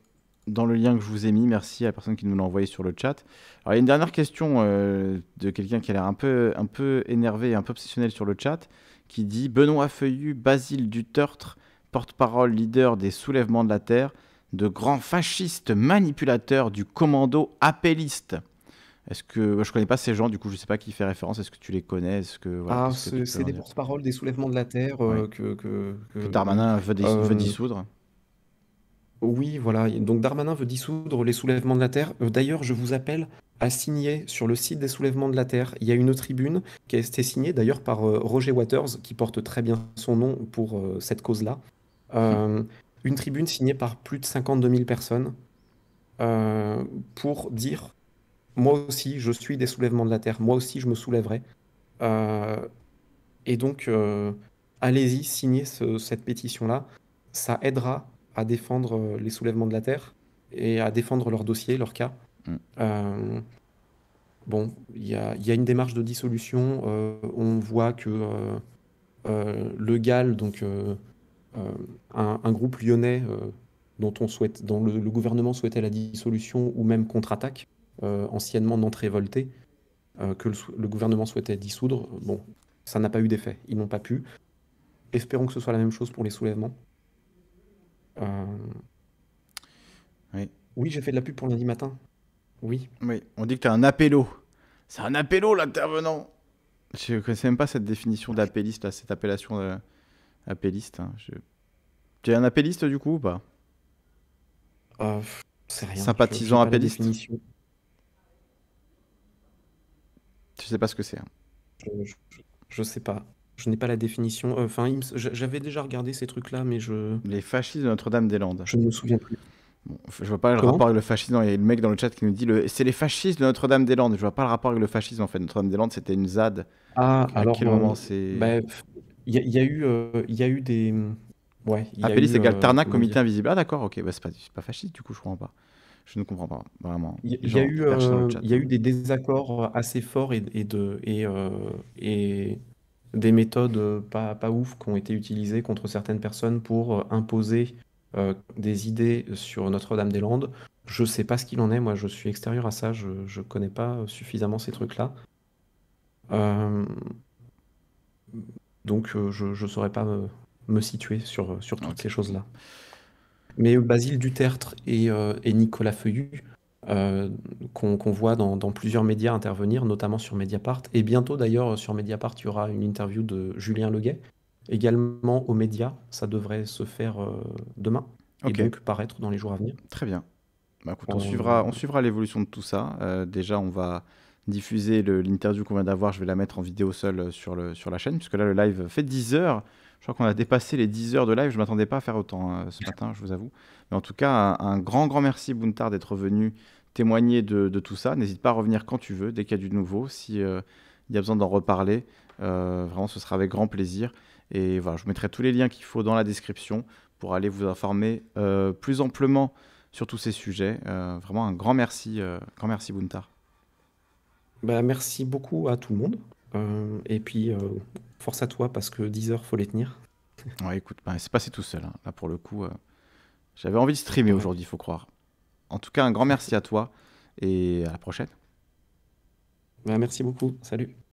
A: dans le lien que je vous ai mis. Merci à la personne qui nous l'a envoyé sur le chat. Alors, il y a une dernière question euh, de quelqu'un qui a l'air un peu, un peu énervé et un peu obsessionnel sur le chat, qui dit Benoît Feuillu, Basile Dutertre, porte-parole, leader des soulèvements de la Terre, de grands fascistes manipulateurs du commando appelliste. Est-ce que je connais pas ces gens, du coup je ne sais pas qui fait référence. Est-ce que tu les connais Est-ce que voilà, ah, c'est des
B: porte-paroles des soulèvements de la terre euh, que, que, Darmanin veut, veut euh, dissoudre. Oui, voilà. Donc Darmanin veut dissoudre les soulèvements de la Terre. Euh, d'ailleurs, je vous appelle à signer sur le site des soulèvements de la Terre. Il y a une tribune qui a été signée d'ailleurs par euh, Roger Waters, qui porte très bien son nom pour euh, cette cause-là. une tribune signée par plus de 52 000 personnes pour dire Moi aussi, je suis des soulèvements de la Terre. Moi aussi, je me soulèverai. et donc, allez-y, signez cette pétition-là. Ça aidera à défendre euh, les soulèvements de la Terre et à défendre leur dossier, leur cas. Mm. Euh, bon, il y, a, une démarche de dissolution. Euh, on voit que le GAL, donc un, groupe lyonnais dont, on souhaite, dont le, gouvernement souhaitait la dissolution ou même contre-attaque, anciennement non révolté que le, gouvernement souhaitait dissoudre, bon, ça n'a pas eu d'effet. Ils n'ont pas pu. Espérons que ce soit la même chose pour les soulèvements. Euh, oui. j'ai fait de la pub pour lundi matin.
A: Oui. Oui, on dit que tu as un appello. C'est un appello, l'intervenant. Je ne connaissais même pas cette définition ah d'appelliste, cette appellation de... Euh, appelliste. Hein. Tu un appelliste du coup ou pas euh, Sympathisant je appelliste. Tu sais pas ce
B: que c'est. Hein. Je, je, sais pas. Je n'ai pas la définition. Euh, enfin, j'avais déjà regardé ces trucs-là, mais je. Les fascistes de Notre-Dame-des-Landes. Je ne me souviens plus. Je je vois pas le rapport
A: avec le fascisme. Il y a le mec dans le chat qui nous dit le... c'est les fascistes de Notre-Dame-des-Landes. Je vois pas le rapport avec le fascisme en fait. Notre-Dame-des-Landes, c'était une ZAD. Ah, à quel moment euh, c'est. Bah,
B: il y, a eu, euh, il y a eu des. Ouais. Ah, c'est comité
A: invisible. Ah, d'accord, ok. Bah, c'est pas, fasciste du coup, je comprends pas. Je ne comprends pas vraiment. Il y, a eu, il y a eu
B: des désaccords assez forts et de et, et des méthodes euh, pas, pas ouf qui ont été utilisées contre certaines personnes pour euh, imposer euh, des idées sur Notre-Dame-des-Landes. Je ne sais pas ce qu'il en est, moi je suis extérieur à ça, je, ne connais pas suffisamment ces trucs-là. Donc je, ne saurais pas me, situer sur, toutes ces choses-là. Mais Basile Dutertre et, et Nicolas Feuillu euh, qu'on voit dans, plusieurs médias intervenir, notamment sur Mediapart. Et bientôt d'ailleurs sur Mediapart, il y aura une interview de Julien Leguet, également aux médias. Ça devrait se faire euh, demain et donc paraître dans les jours à venir. Très bien. Bah, on, euh, suivra,
A: on suivra l'évolution de tout ça. déjà, on va diffuser l'interview qu'on vient d'avoir. Je vais la mettre en vidéo seule sur, le, sur la chaîne, puisque là, le live fait 10 heures. Je crois qu'on a dépassé les 10 heures de live. Je ne m'attendais pas à faire autant ce matin, je vous avoue. Mais en tout cas, un, grand, grand merci, Buntar, d'être venu témoigner de, tout ça. N'hésite pas à revenir quand tu veux, dès qu'il y a du nouveau. s'il euh, y a besoin d'en reparler, euh, vraiment, ce sera avec grand plaisir. Et voilà, je vous mettrai tous les liens qu'il faut dans la description pour aller vous informer euh, plus amplement sur tous ces sujets. vraiment un grand merci, grand
B: merci Buntar. Bah, merci beaucoup à tout le monde. et puis, force à toi parce que 10 heures, faut les tenir. ouais, écoute, bah, c'est passé tout seul. Hein. Là, pour le coup,
A: j'avais envie de streamer aujourd'hui, il faut croire. En tout cas, un grand merci à toi et à la prochaine. Bah, merci beaucoup. Salut.